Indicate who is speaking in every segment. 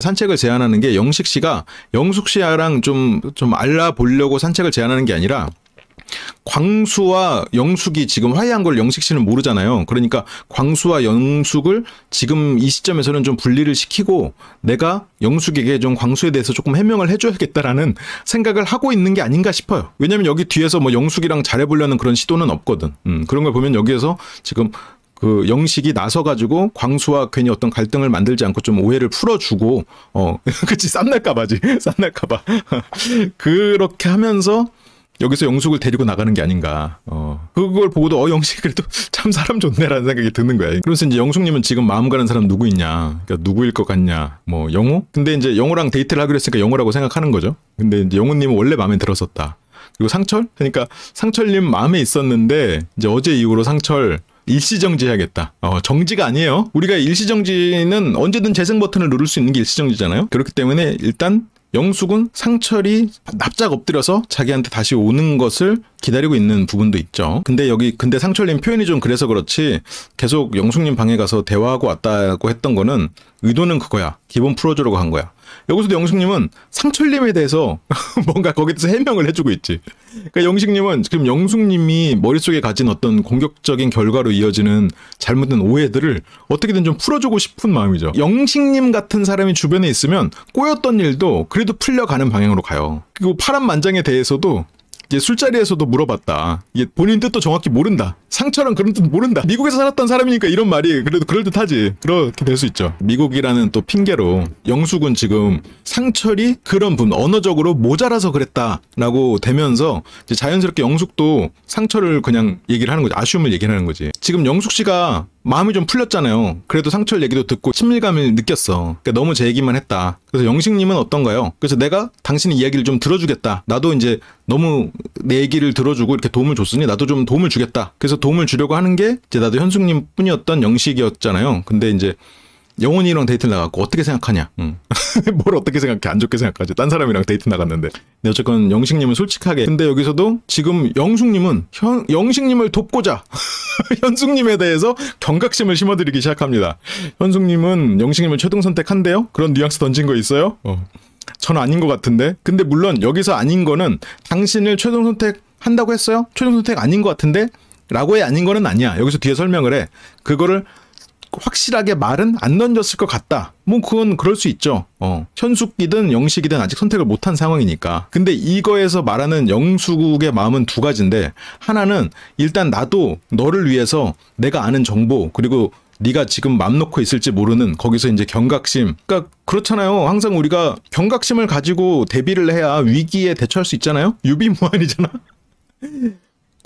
Speaker 1: 산책을 제안하는 게 영식 씨가 영숙 씨랑 좀, 좀 알아보려고 산책을 제안하는 게 아니라 광수와 영숙이 지금 화해한 걸 영식 씨는 모르잖아요. 그러니까 광수와 영숙을 지금 이 시점에서는 좀 분리를 시키고 내가 영숙에게 좀 광수에 대해서 조금 해명을 해줘야겠다라는 생각을 하고 있는 게 아닌가 싶어요. 왜냐면 여기 뒤에서 뭐 영숙이랑 잘해보려는 그런 시도는 없거든. 음, 그런 걸 보면 여기에서 지금 그 영식이 나서 가지고 광수와 괜히 어떤 갈등을 만들지 않고 좀 오해를 풀어주고 어 그치 쌈날까봐지 쌈날까봐 그렇게 하면서 여기서 영숙을 데리고 나가는 게 아닌가. 어. 그걸 보고도 어 영식 그래도 참 사람 좋네라는 생각이 드는 거야. 그래서 이제 영숙님은 지금 마음 가는 사람 누구 있냐. 그러니까 누구일 것 같냐. 뭐 영호? 근데 이제 영호랑 데이트를 하기로 했으니까 영호라고 생각하는 거죠. 근데 이제 영호님은 원래 마음에 들었었다. 그리고 상철? 그러니까 상철님 마음에 있었는데 이제 어제 이후로 상철 일시정지해야겠다. 어, 정지가 아니에요. 우리가 일시정지는 언제든 재생 버튼을 누를 수 있는 게 일시정지잖아요. 그렇기 때문에 일단 영숙은 상철이 납작 엎드려서 자기한테 다시 오는 것을 기다리고 있는 부분도 있죠. 근데 여기 근데 상철님 표현이 좀 그래서 그렇지 계속 영숙님 방에 가서 대화하고 왔다고 했던 거는 의도는 그거야. 기본 프로즈려고한 거야. 여기서도 영식님은 상철님에 대해서 뭔가 거기서 해명을 해주고 있지. 그러니까 영식님은 지금 영숙님이 머릿속에 가진 어떤 공격적인 결과로 이어지는 잘못된 오해들을 어떻게든 좀 풀어주고 싶은 마음이죠. 영식님 같은 사람이 주변에 있으면 꼬였던 일도 그래도 풀려가는 방향으로 가요. 그리고 파란만장에 대해서도 이제 술자리에서도 물어봤다. 이게 본인 뜻도 정확히 모른다. 상처랑 그런 뜻 모른다. 미국에서 살았던 사람이니까 이런 말이 그래도 그럴듯하지. 그렇게 될 수 있죠. 미국이라는 또 핑계로 영숙은 지금 상철이 그런 분 언어적으로 모자라서 그랬다라고 되면서 자연스럽게 영숙도 상철을 그냥 얘기를 하는 거지. 아쉬움을 얘기하는 거지. 지금 영숙 씨가 마음이 좀 풀렸잖아요. 그래도 상철 얘기도 듣고 친밀감을 느꼈어. 그러니까 너무 제 얘기만 했다. 그래서 영식님은 어떤가요? 그래서 내가 당신의 이야기를 좀 들어주겠다. 나도 이제 너무 내 얘기를 들어주고 이렇게 도움을 줬으니 나도 좀 도움을 주겠다. 그래서 도움을 주려고 하는 게 이제 나도 현숙님 뿐이었던 영식이었잖아요. 근데 이제 영훈이랑 데이트 나갔고 어떻게 생각하냐? 응. 음. 뭘 어떻게 생각해? 안 좋게 생각하지. 딴 사람이랑 데이트 나갔는데. 근데 어쨌건 영식님은 솔직하게. 근데 여기서도 지금 영숙님은 현, 영식님을 돕고자 현숙님에 대해서 경각심을 심어드리기 시작합니다. 현숙님은 영식님을 최종 선택한대요? 그런 뉘앙스 던진 거 있어요? 어. 전 아닌 것 같은데. 근데 물론 여기서 아닌 거는 당신을 최종 선택한다고 했어요? 최종 선택 아닌 것 같은데? 라고의 아닌 거는 아니야. 여기서 뒤에 설명을 해. 그거를 확실하게 말은 안 던졌을 것 같다. 뭐 그건 그럴 수 있죠. 어. 현숙이든 영식이든 아직 선택을 못한 상황이니까. 근데 이거에서 말하는 영수국의 마음은 두 가지인데 하나는 일단 나도 너를 위해서 내가 아는 정보 그리고 네가 지금 맘 놓고 있을지 모르는 거기서 이제 경각심. 그러니까 그렇잖아요. 항상 우리가 경각심을 가지고 대비를 해야 위기에 대처할 수 있잖아요. 유비무한이잖아.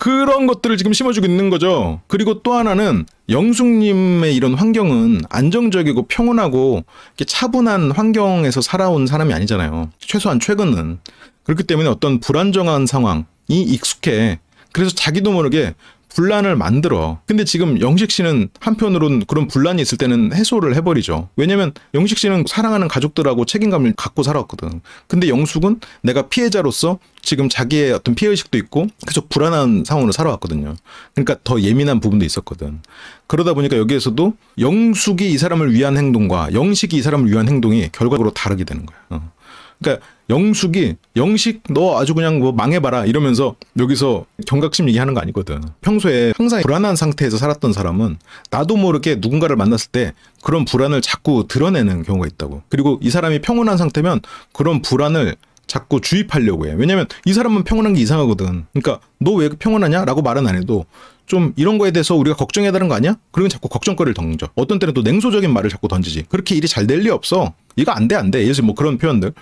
Speaker 1: 그런 것들을 지금 심어주고 있는 거죠. 그리고 또 하나는 영숙님의 이런 환경은 안정적이고 평온하고 차분한 환경에서 살아온 사람이 아니잖아요. 최소한 최근은. 그렇기 때문에 어떤 불안정한 상황이 익숙해. 그래서 자기도 모르게 분란을 만들어. 근데 지금 영식 씨는 한편으론 그런 분란이 있을 때는 해소를 해버리죠. 왜냐면 영식 씨는 사랑하는 가족들하고 책임감을 갖고 살았거든. 근데 영숙은 내가 피해자로서 지금 자기의 어떤 피해의식도 있고 계속 불안한 상황으로 살아왔거든요. 그러니까 더 예민한 부분도 있었거든. 그러다 보니까 여기에서도 영숙이 이 사람을 위한 행동과 영식이 이 사람을 위한 행동이 결과적으로 다르게 되는 거야. 어. 그러니까 영숙이 영식 너 아주 그냥 뭐 망해봐라 이러면서 여기서 경각심 얘기하는 거 아니거든. 평소에 항상 불안한 상태에서 살았던 사람은 나도 모르게 뭐 누군가를 만났을 때 그런 불안을 자꾸 드러내는 경우가 있다고. 그리고 이 사람이 평온한 상태면 그런 불안을 자꾸 주입하려고 해. 왜냐면 이 사람은 평온한 게 이상하거든. 그러니까 너 왜 평온하냐? 라고 말은 안 해도 좀 이런 거에 대해서 우리가 걱정해야 되는 거 아니야? 그러면 자꾸 걱정거리를 던져. 어떤 때는 또 냉소적인 말을 자꾸 던지지. 그렇게 일이 잘 될 리 없어. 이거 안 돼, 안 돼. 예를 뭐 그런 표현들.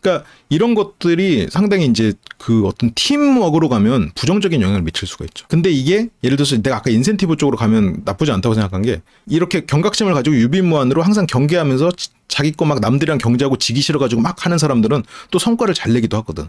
Speaker 1: 그러니까 이런 것들이 상당히 이제 그 어떤 팀워크로 가면 부정적인 영향을 미칠 수가 있죠. 근데 이게 예를 들어서 내가 아까 인센티브 쪽으로 가면 나쁘지 않다고 생각한 게 이렇게 경각심을 가지고 유비무한으로 항상 경계하면서 자기 거막 남들이랑 경쟁하고 지기 싫어가지고 막 하는 사람들은 또 성과를 잘 내기도 하거든.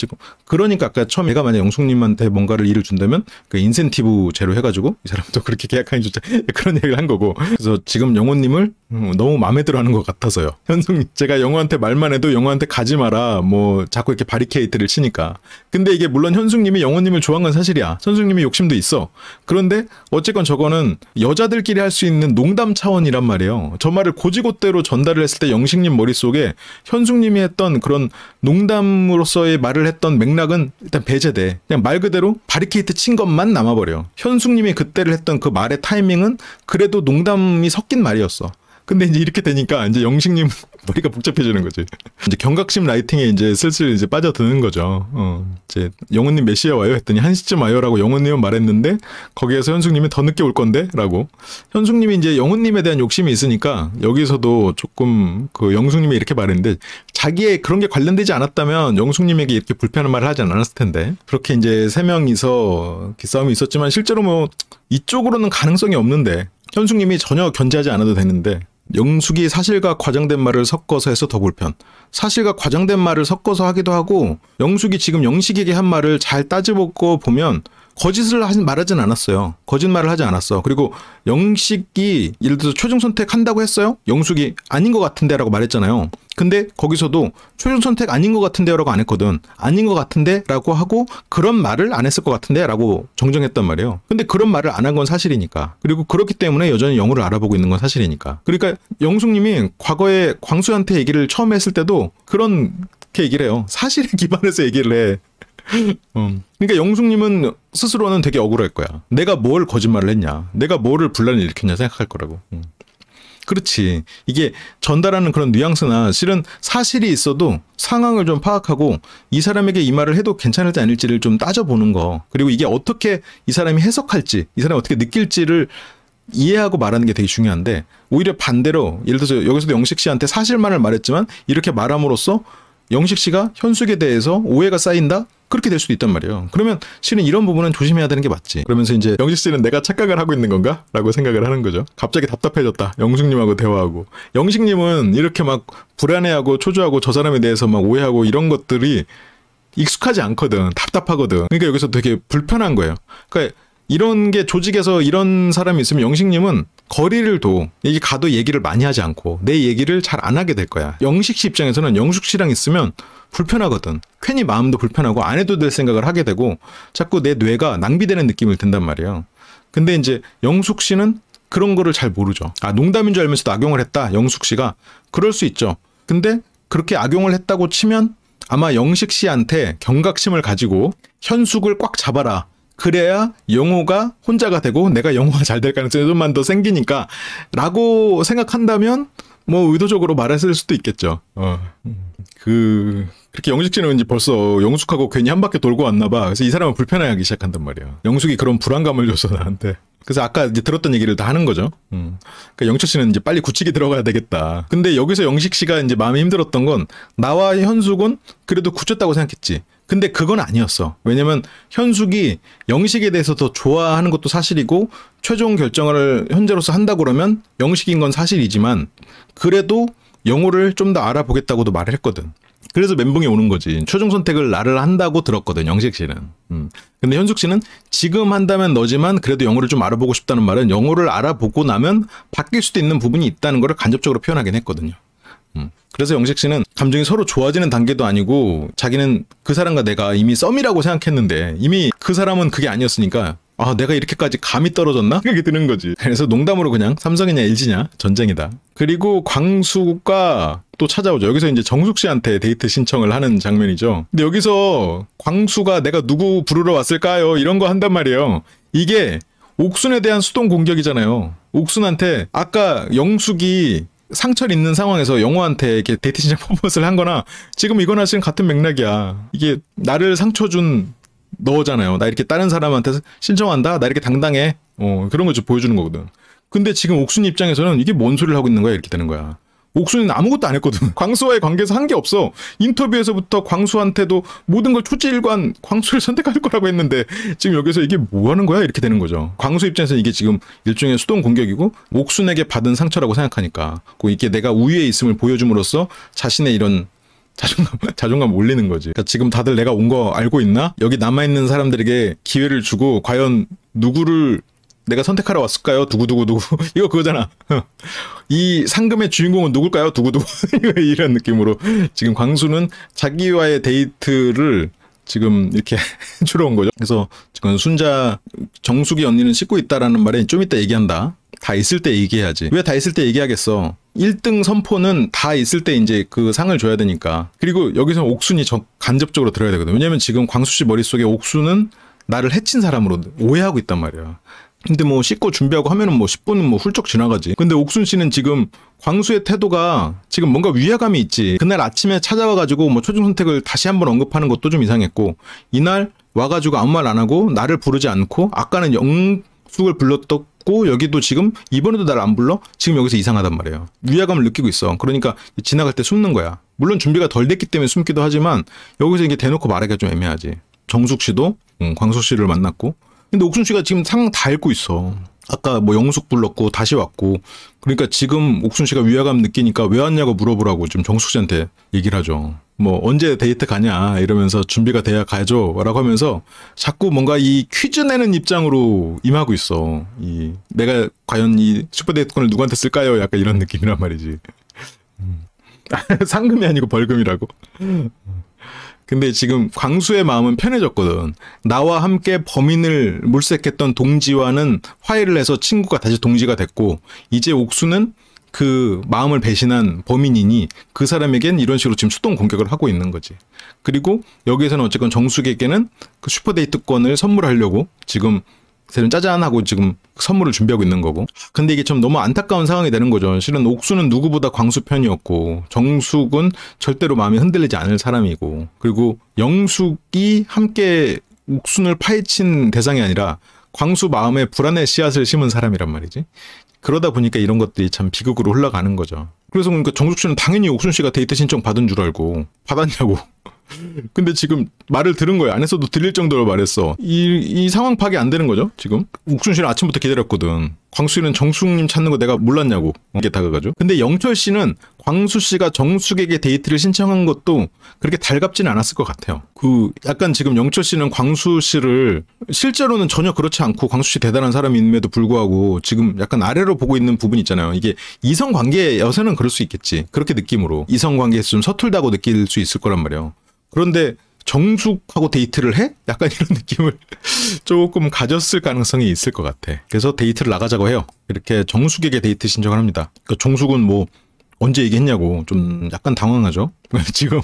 Speaker 1: 지금 그러니까 아까 처음 얘가 만약 영숙님한테 뭔가를 일을 준다면 그 인센티브 제로 해가지고 이 사람도 그렇게 계약하니 좋다 그런 얘기를 한 거고 그래서 지금 영호님을 음, 너무 마음에 들어하는 것 같아서요. 현숙님 제가 영호한테 말만 해도 영호한테 가지 마라 뭐 자꾸 이렇게 바리케이트를 치니까 근데 이게 물론 현숙님이 영호님을 좋아한 건 사실이야. 현숙님이 욕심도 있어. 그런데 어쨌건 저거는 여자들끼리 할 수 있는 농담 차원이란 말이에요. 저 말을 고지고대로 전달을 했을 때 영식님 머릿속에 현숙님이 했던 그런 농담으로서의 말을 했던 맥락은 일단 배제돼. 그냥 말 그대로 바리케이트 친 것만 남아버려. 현숙님이 그때를 했던 그 말의 타이밍은 그래도 농담이 섞인 말이었어. 근데 이제 이렇게 되니까 이제 영식님 머리가 복잡해지는 거지. 이제 경각심 라이팅에 이제 슬슬 이제 빠져드는 거죠. 어, 이제 영훈님 몇 시에 와요? 했더니 한시쯤 와요라고 영훈님은 말했는데 거기에서 현숙님이 더 늦게 올 건데? 라고. 현숙님이 이제 영훈님에 대한 욕심이 있으니까 여기서도 조금 그 영숙님이 이렇게 말했는데 자기의 그런 게 관련되지 않았다면 영숙님에게 이렇게 불편한 말을 하지 않았을 텐데 그렇게 이제 세 명이서 기싸움이 있었지만 실제로 뭐 이쪽으로는 가능성이 없는데 현숙님이 전혀 견제하지 않아도 되는데 영숙이 사실과 과장된 말을 섞어서 해서 더 불편. 사실과 과장된 말을 섞어서 하기도 하고 영숙이 지금 영식에게 한 말을 잘 따져보고 보면 거짓을 하진 말하진 않았어요. 거짓말을 하지 않았어. 그리고 영식이 예를 들어서 최종 선택한다고 했어요. 영숙이 아닌 것 같은데라고 말했잖아요. 근데 거기서도 최종 선택 아닌 것 같은데요라고 안 했거든. 아닌 것 같은데라고 하고 그런 말을 안 했을 것 같은데라고 정정했단 말이에요. 근데 그런 말을 안 한 건 사실이니까. 그리고 그렇기 때문에 여전히 영우를 알아보고 있는 건 사실이니까. 그러니까 영숙님이 과거에 광수한테 얘기를 처음 했을 때도 그런 이렇게 얘기를 해요. 사실에 기반해서 얘기를 해. 음. 그러니까 영숙님은 스스로는 되게 억울할 거야. 내가 뭘 거짓말을 했냐. 내가 뭐를 분란을 일으켰냐 생각할 거라고. 음. 그렇지. 이게 전달하는 그런 뉘앙스나 실은 사실이 있어도 상황을 좀 파악하고 이 사람에게 이 말을 해도 괜찮을지 아닐지를 좀 따져보는 거. 그리고 이게 어떻게 이 사람이 해석할지, 이 사람이 어떻게 느낄지를 이해하고 말하는 게 되게 중요한데 오히려 반대로 예를 들어서 여기서도 영식 씨한테 사실만을 말했지만 이렇게 말함으로써 영식 씨가 현숙에 대해서 오해가 쌓인다? 그렇게 될 수도 있단 말이에요. 그러면 씨는 이런 부분은 조심해야 되는 게 맞지. 그러면서 이제 영식 씨는 내가 착각을 하고 있는 건가? 라고 생각을 하는 거죠. 갑자기 답답해졌다. 영숙님하고 대화하고. 영식님은 이렇게 막 불안해하고 초조하고 저 사람에 대해서 막 오해하고 이런 것들이 익숙하지 않거든. 답답하거든. 그러니까 여기서 되게 불편한 거예요. 그러니까 이런 게 조직에서 이런 사람이 있으면 영식님은 거리를 도 이게 가도 얘기를 많이 하지 않고 내 얘기를 잘 안 하게 될 거야. 영식 씨 입장에서는 영숙 씨랑 있으면 불편하거든. 괜히 마음도 불편하고 안 해도 될 생각을 하게 되고 자꾸 내 뇌가 낭비되는 느낌을 든단 말이에요. 근데 이제 영숙 씨는 그런 거를 잘 모르죠. 아 농담인 줄 알면서도 악용을 했다. 영숙 씨가 그럴 수 있죠. 근데 그렇게 악용을 했다고 치면 아마 영식 씨한테 경각심을 가지고 현숙을 꽉 잡아라. 그래야 영어가 혼자가 되고 내가 영어가 잘 될 가능성이 좀만 더 생기니까 라고 생각한다면 뭐 의도적으로 말했을 수도 있겠죠. 어. 그 그렇게 영숙씨는 이제 벌써 영숙하고 괜히 한 바퀴 돌고 왔나 봐. 그래서 이 사람은 불편해하기 시작한단 말이야. 영숙이 그런 불안감을 줘서 나한테. 그래서 아까 이제 들었던 얘기를 다 하는 거죠. 음. 그러니까 영철 씨는 이제 빨리 굳히게 들어가야 되겠다. 근데 여기서 영식 씨가 이제 마음이 힘들었던 건 나와 현숙은 그래도 굳혔다고 생각했지. 근데 그건 아니었어. 왜냐면 현숙이 영식에 대해서 더 좋아하는 것도 사실이고 최종 결정을 현재로서 한다 그러면 영식인 건 사실이지만 그래도 영호를 좀 더 알아보겠다고도 말을 했거든. 그래서 멘붕이 오는 거지. 최종 선택을 나를 한다고 들었거든, 영식 씨는. 음. 근데 현숙 씨는 지금 한다면 너지만 그래도 영어를 좀 알아보고 싶다는 말은 영어를 알아보고 나면 바뀔 수도 있는 부분이 있다는 것을 간접적으로 표현하긴 했거든요. 음. 그래서 영식 씨는 감정이 서로 좋아지는 단계도 아니고 자기는 그 사람과 내가 이미 썸이라고 생각했는데 이미 그 사람은 그게 아니었으니까 아 내가 이렇게까지 감이 떨어졌나? 생각이 드는 거지. 그래서 농담으로 그냥 삼성이냐 LG냐 전쟁이다. 그리고 광수가 또 찾아오죠. 여기서 이제 정숙 씨한테 데이트 신청을 하는 장면이죠. 근데 여기서 광수가 내가 누구 부르러 왔을까요? 이런 거 한단 말이에요. 이게 옥순에 대한 수동 공격이잖아요. 옥순한테 아까 영숙이 상처를 입는 상황에서 영호한테 이렇게 데이트 신청 퍼포먼스를 한 거나 지금 이거나 지금 같은 맥락이야. 이게 나를 상처 준 너잖아요. 나 이렇게 다른 사람한테 신청한다. 나 이렇게 당당해. 어, 그런 걸 좀 보여주는 거거든. 근데 지금 옥순 입장에서는 이게 뭔 소리를 하고 있는 거야? 이렇게 되는 거야. 옥순이는 아무것도 안 했거든. 광수와의 관계에서 한 게 없어. 인터뷰에서부터 광수한테도 모든 걸 초지일관 광수를 선택할 거라고 했는데 지금 여기서 이게 뭐 하는 거야? 이렇게 되는 거죠. 광수 입장에서 이게 지금 일종의 수동 공격이고 옥순에게 받은 상처라고 생각하니까 그 이게 내가 우위에 있음을 보여줌으로써 자신의 이런 자존감 자존감 올리는 거지. 그러니까 지금 다들 내가 온 거 알고 있나? 여기 남아 있는 사람들에게 기회를 주고 과연 누구를 내가 선택하러 왔을까요? 두구두구 두구. 이거 그거잖아. 이 상금의 주인공은 누굴까요? 두구두구. 이런 느낌으로 지금 광수는 자기와의 데이트를 지금 이렇게 해주러 온 거죠. 그래서 지금 순자 정수기 언니는 씻고 있다라는 말에 좀 이따 얘기한다. 다 있을 때 얘기해야지. 왜 다 있을 때 얘기하겠어? 1등 선포는 다 있을 때 이제 그 상을 줘야 되니까. 그리고 여기서 옥순이 저 간접적으로 들어야 되거든. 왜냐면 지금 광수 씨 머릿속에 옥순은 나를 해친 사람으로 오해하고 있단 말이야. 근데 뭐 씻고 준비하고 하면은 뭐 10분은 뭐 훌쩍 지나가지. 근데 옥순 씨는 지금 광수의 태도가 지금 뭔가 위화감이 있지. 그날 아침에 찾아와가지고 뭐 초중 선택을 다시 한번 언급하는 것도 좀 이상했고, 이날 와가지고 아무 말 안 하고 나를 부르지 않고 아까는 영숙을 불렀던 고 여기도 지금 이번에도 날안 불러 지금 여기서 이상하단 말이에요 위화감을 느끼고 있어 그러니까 지나갈 때 숨는 거야 물론 준비가 덜 됐기 때문에 숨기도 하지만 여기서 이게 대놓고 말하기가 좀 애매하지 정숙 씨도 음, 광숙 씨를 만났고 근데 옥순 씨가 지금 상 다 읽고 있어. 아까 뭐 영숙 불렀고 다시 왔고 그러니까 지금 옥순 씨가 위화감 느끼니까 왜 왔냐고 물어보라고 지금 정숙 씨한테 얘기를 하죠. 뭐 언제 데이트 가냐 이러면서 준비가 돼야 가죠라고 하면서 자꾸 뭔가 이 퀴즈 내는 입장으로 임하고 있어. 이 내가 과연 이 슈퍼 데이트권을 누구한테 쓸까요? 약간 이런 느낌이란 말이지. 음. 상금이 아니고 벌금이라고. 근데 지금 광수의 마음은 편해졌거든. 나와 함께 범인을 물색했던 동지와는 화해를 해서 친구가 다시 동지가 됐고 이제 옥수는 그 마음을 배신한 범인이니 그 사람에겐 이런 식으로 지금 수동 공격을 하고 있는 거지. 그리고 여기에서는 어쨌건 정숙에게는 그 슈퍼데이트권을 선물하려고 지금 세는 짜잔 하고 지금 선물을 준비하고 있는 거고 근데 이게 참 너무 안타까운 상황이 되는 거죠 실은 옥수는 누구보다 광수 편이었고 정숙은 절대로 마음이 흔들리지 않을 사람이고 그리고 영숙이 함께 옥순을 파헤친 대상이 아니라 광수 마음에 불안의 씨앗을 심은 사람이란 말이지 그러다 보니까 이런 것들이 참 비극으로 흘러가는 거죠 그래서 그러니까 정숙 씨는 당연히 옥순 씨가 데이트 신청 받은 줄 알고 받았냐고 근데 지금 말을 들은 거예요. 안에서도 들릴 정도로 말했어. 이, 이 상황 파악이 안 되는 거죠, 지금. 욱순 씨는 아침부터 기다렸거든. 광수 씨는 정숙님 찾는 거 내가 몰랐냐고. 이게 다가가죠. 근데 영철 씨는 광수 씨가 정숙에게 데이트를 신청한 것도 그렇게 달갑진 않았을 것 같아요. 그, 약간 지금 영철 씨는 광수 씨를 실제로는 전혀 그렇지 않고 광수 씨 대단한 사람임에도 불구하고 지금 약간 아래로 보고 있는 부분 있잖아요. 이게 이성 관계 여세는 그럴 수 있겠지. 그렇게 느낌으로. 이성 관계에서 좀 서툴다고 느낄 수 있을 거란 말이에요. 그런데 정숙하고 데이트를 해? 약간 이런 느낌을 조금 가졌을 가능성이 있을 것 같아. 그래서 데이트를 나가자고 해요. 이렇게 정숙에게 데이트 신청을 합니다. 그러니까 정숙은 뭐 언제 얘기했냐고 좀 약간 당황하죠. 지금.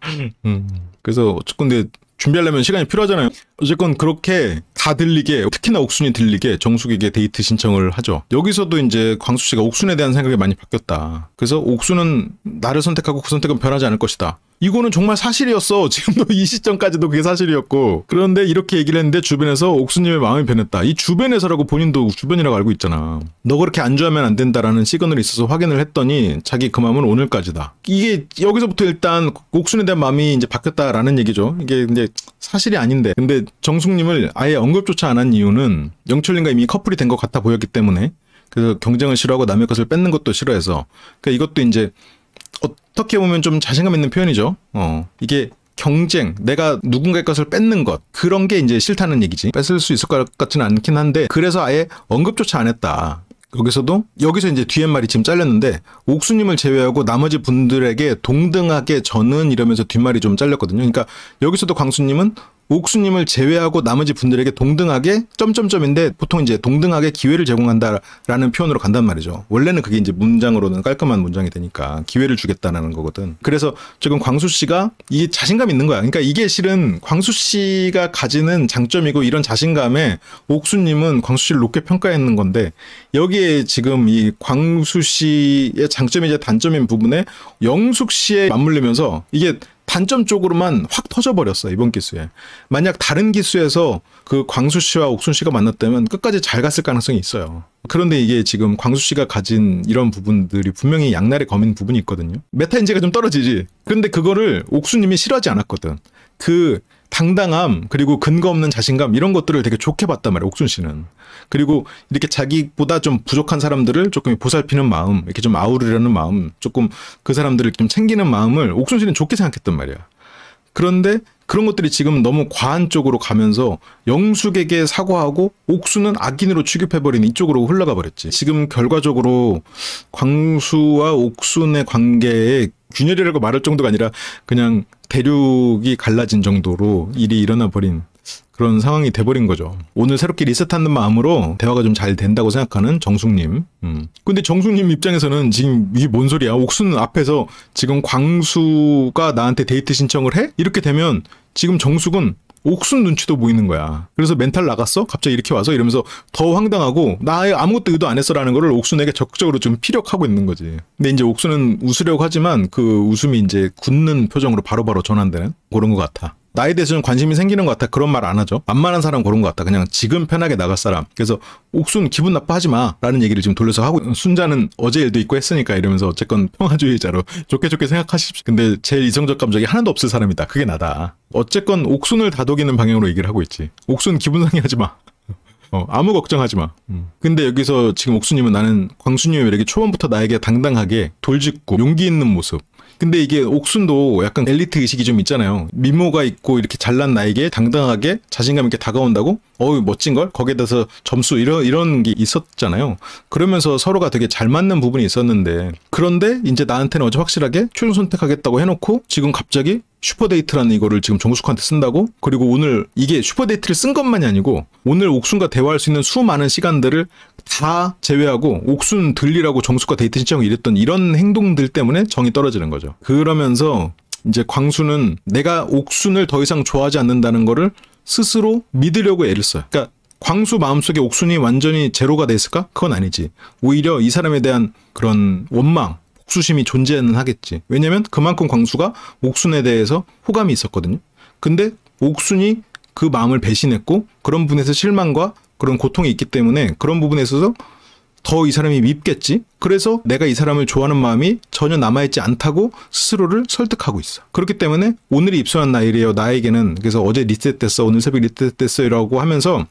Speaker 1: 음. 그래서 근데 준비하려면 시간이 필요하잖아요. 어쨌건 그렇게 다 들리게 특히나 옥순이 들리게 정숙에게 데이트 신청을 하죠. 여기서도 이제 광수 씨가 옥순에 대한 생각이 많이 바뀌었다. 그래서 옥순은 나를 선택하고 그 선택은 변하지 않을 것이다. 이거는 정말 사실이었어. 지금도 이 시점까지도 그게 사실이었고. 그런데 이렇게 얘기를 했는데 주변에서 옥수님의 마음이 변했다. 이 주변에서라고 본인도 주변이라고 알고 있잖아. 너 그렇게 안주하면 안 된다라는 시그널이 있어서 확인을 했더니 자기 그 마음은 오늘까지다. 이게 여기서부터 일단 옥순에 대한 마음이 이제 바뀌었다라는 얘기죠. 이게 이제 사실이 아닌데. 근데 정숙님을 아예 언급조차 안 한 이유는 영철님과 이미 커플이 된 것 같아 보였기 때문에 그래서 경쟁을 싫어하고 남의 것을 뺏는 것도 싫어해서 그러니까 이것도 이제 어떻게 보면 좀 자신감 있는 표현이죠. 어. 이게 경쟁, 내가 누군가의 것을 뺏는 것 그런 게 이제 싫다는 얘기지. 뺏을 수 있을 것 같지는 않긴 한데 그래서 아예 언급조차 안 했다. 여기서도 여기서 이제 뒤에 말이 지금 잘렸는데 옥수님을 제외하고 나머지 분들에게 동등하게 저는 이러면서 뒷말이 좀 잘렸거든요. 그러니까 여기서도 광수님은 옥수님을 제외하고 나머지 분들에게 동등하게 점점점인데 보통 이제 동등하게 기회를 제공한다라는 표현으로 간단 말이죠. 원래는 그게 이제 문장으로는 깔끔한 문장이 되니까 기회를 주겠다는 거거든. 그래서 지금 광수 씨가 이게 자신감 있는 거야. 그러니까 이게 실은 광수 씨가 가지는 장점이고 이런 자신감에 옥수님은 광수 씨를 높게 평가했는 건데 여기에 지금 이 광수 씨의 장점이 이제 단점인 부분에 영숙 씨에 맞물리면서 이게 반점 쪽으로만 확 터져버렸어요. 이번 기수에. 만약 다른 기수에서 그 광수 씨와 옥순 씨가 만났다면 끝까지 잘 갔을 가능성이 있어요. 그런데 이게 지금 광수 씨가 가진 이런 부분들이 분명히 양날의 검인 부분이 있거든요. 메타 인재가 좀 떨어지지. 그런데 그거를 옥순님이 싫어하지 않았거든. 그 당당함 그리고 근거 없는 자신감 이런 것들을 되게 좋게 봤단 말이에요 옥순 씨는 그리고 이렇게 자기보다 좀 부족한 사람들을 조금 보살피는 마음 이렇게 좀 아우르려는 마음 조금 그 사람들을 좀 챙기는 마음을 옥순 씨는 좋게 생각했단 말이야 그런데 그런 것들이 지금 너무 과한 쪽으로 가면서 영숙에게 사과하고 옥수는 악인으로 취급해버린 이쪽으로 흘러가 버렸지. 지금 결과적으로 광수와 옥순의 관계에 균열이라고 말할 정도가 아니라 그냥 대륙이 갈라진 정도로 일이 일어나 버린 그런 상황이 돼버린 거죠. 오늘 새롭게 리셋하는 마음으로 대화가 좀 잘 된다고 생각하는 정숙님. 음. 근데 정숙님 입장에서는 지금 이게 뭔 소리야? 옥수는 앞에서 지금 광수가 나한테 데이트 신청을 해? 이렇게 되면 지금 정숙은 옥순 눈치도 보이는 거야. 그래서 멘탈 나갔어? 갑자기 이렇게 와서 이러면서 더 황당하고 나 아무것도 의도 안 했어라는 거를 옥순에게 적극적으로 좀 피력하고 있는 거지. 근데 이제 옥순은 웃으려고 하지만 그 웃음이 이제 굳는 표정으로 바로바로 바로 전환되는 그런 것 같아. 나에 대해서 는 관심이 생기는 것 같아. 그런 말 안 하죠. 만만한 사람 고른 것 같다. 그냥 지금 편하게 나갈 사람. 그래서 옥순 기분 나빠하지 마. 라는 얘기를 지금 돌려서 하고 순자는 어제 일도 있고 했으니까 이러면서 어쨌건 평화주의자로 좋게 좋게 생각하십시오. 근데 제일 이성적 감정이 하나도 없을 사람이다. 그게 나다. 어쨌건 옥순을 다독이는 방향으로 얘기를 하고 있지. 옥순 기분 상해하지 마. 어, 아무 걱정하지 마. 음. 근데 여기서 지금 옥수님은 나는 광수님의 매력이 초반부터 나에게 당당하게 돌직구, 용기 있는 모습, 근데 이게 옥순도 약간 엘리트 의식이 좀 있잖아요. 미모가 있고 이렇게 잘난 나에게 당당하게 자신감 있게 다가온다고 어우 멋진 걸 거기에 대해서 점수 이런 이런 게 있었잖아요. 그러면서 서로가 되게 잘 맞는 부분이 있었는데 그런데 이제 나한테는 어제 확실하게 최종 선택하겠다고 해놓고 지금 갑자기 슈퍼데이트라는 이거를 지금 정숙한테 쓴다고? 그리고 오늘 이게 슈퍼데이트를 쓴 것만이 아니고 오늘 옥순과 대화할 수 있는 수많은 시간들을 다 제외하고 옥순 들리라고 정숙과 데이트 신청 이랬던 이런 행동들 때문에 정이 떨어지는 거죠. 그러면서 이제 광수는 내가 옥순을 더 이상 좋아하지 않는다는 거를 스스로 믿으려고 애를 써요. 그러니까 광수 마음속에 옥순이 완전히 제로가 돼을까 그건 아니지. 오히려 이 사람에 대한 그런 원망, 복수심이 존재는 하겠지. 왜냐면 그만큼 광수가 옥순에 대해서 호감이 있었거든요. 근데 옥순이 그 마음을 배신했고 그런 분에서 실망과 그런 고통이 있기 때문에 그런 부분에서 더이 사람이 밉겠지? 그래서 내가 이 사람을 좋아하는 마음이 전혀 남아있지 않다고 스스로를 설득하고 있어. 그렇기 때문에 오늘이 입소한 나이래요 나에게는. 그래서 어제 리셋됐어. 오늘 새벽 리셋됐어. 이라고 하면서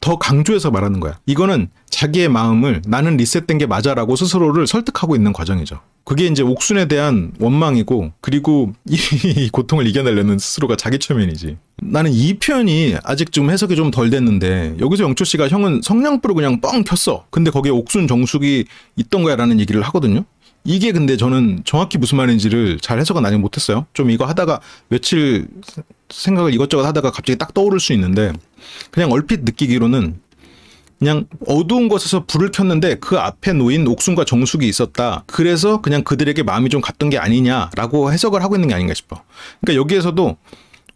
Speaker 1: 더 강조해서 말하는 거야. 이거는 자기의 마음을 나는 리셋된 게 맞아라고 스스로를 설득하고 있는 과정이죠. 그게 이제 옥순에 대한 원망이고 그리고 이 고통을 이겨내려는 스스로가 자기 최면이지. 나는 이 표현이 아직 좀 해석이 좀 덜 됐는데 여기서 영초 씨가 형은 성냥불을 그냥 뻥켰어 근데 거기에 옥순 정숙이 있던 거야라는 얘기를 하거든요. 이게 근데 저는 정확히 무슨 말인지를 잘 해석은 아직 못했어요. 좀 이거 하다가 며칠 생각을 이것저것 하다가 갑자기 딱 떠오를 수 있는데 그냥 얼핏 느끼기로는 그냥 어두운 곳에서 불을 켰는데 그 앞에 놓인 옥순과 정숙이 있었다. 그래서 그냥 그들에게 마음이 좀 갔던 게 아니냐라고 해석을 하고 있는 게 아닌가 싶어. 그러니까 여기에서도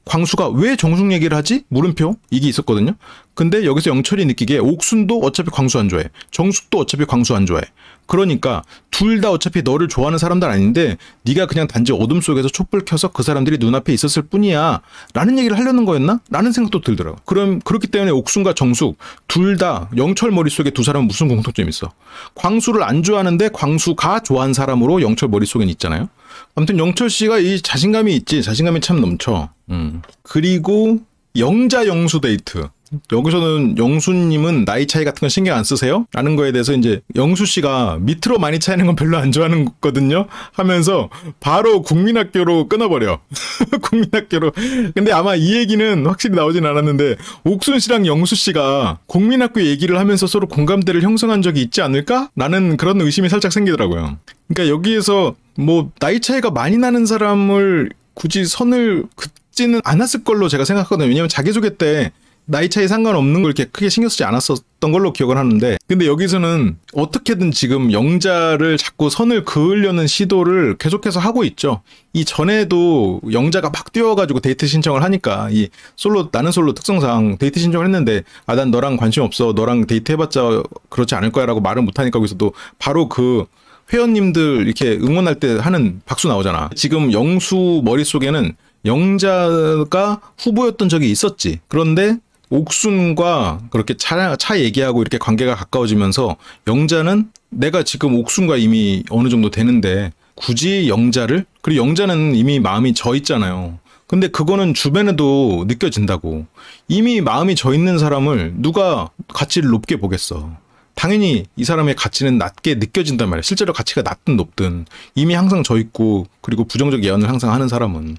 Speaker 1: 광수가 왜 정숙 얘기를 하지? 물음표? 이게 있었거든요. 근데 여기서 영철이 느끼기에 옥순도 어차피 광수 안 좋아해. 정숙도 어차피 광수 안 좋아해. 그러니까 둘 다 어차피 너를 좋아하는 사람들 아닌데 네가 그냥 단지 어둠 속에서 촛불 켜서 그 사람들이 눈앞에 있었을 뿐이야. 라는 얘기를 하려는 거였나? 라는 생각도 들더라고. 그럼 그렇기 때문에 옥순과 정숙 둘 다 영철 머릿속에 두 사람은 무슨 공통점이 있어? 광수를 안 좋아하는데 광수가 좋아한 사람으로 영철 머릿속엔 있잖아요. 아무튼 영철 씨가 이 자신감이 있지 자신감이 참 넘쳐. 음. 그리고 영자 영수 데이트. 여기서는 영수님은 나이 차이 같은 건 신경 안 쓰세요? 라는 거에 대해서 이제 영수 씨가 밑으로 많이 차이는 건 별로 안 좋아하는 거거든요. 하면서 바로 국민학교로 끊어버려. 국민학교로. 근데 아마 이 얘기는 확실히 나오진 않았는데 옥순 씨랑 영수 씨가 국민학교 얘기를 하면서 서로 공감대를 형성한 적이 있지 않을까? 라는 그런 의심이 살짝 생기더라고요. 그러니까 여기에서 뭐 나이 차이가 많이 나는 사람을 굳이 선을 긋지는 않았을 걸로 제가 생각하거든요. 왜냐면 자기소개 때 나이 차이 상관없는 걸 이렇게 크게 신경 쓰지 않았었던 걸로 기억을 하는데 근데 여기서는 어떻게든 지금 영자를 자꾸 선을 그으려는 시도를 계속해서 하고 있죠. 이 전에도 영자가 막 뛰어가지고 데이트 신청을 하니까 이 솔로 나는 솔로 특성상 데이트 신청을 했는데 아 난 너랑 관심 없어 너랑 데이트 해봤자 그렇지 않을 거야라고 말을 못하니까 거기서도 바로 그 회원님들 이렇게 응원할 때 하는 박수 나오잖아. 지금 영수 머릿속에는 영자가 후보였던 적이 있었지. 그런데 옥순과 그렇게 차, 차 얘기하고 이렇게 관계가 가까워지면서 영자는 내가 지금 옥순과 이미 어느 정도 되는데 굳이 영자를 그리고 영자는 이미 마음이 져 있잖아요. 근데 그거는 주변에도 느껴진다고. 이미 마음이 져 있는 사람을 누가 가치를 높게 보겠어. 당연히 이 사람의 가치는 낮게 느껴진단 말이야. 실제로 가치가 낮든 높든 이미 항상 져 있고 그리고 부정적 예언을 항상 하는 사람은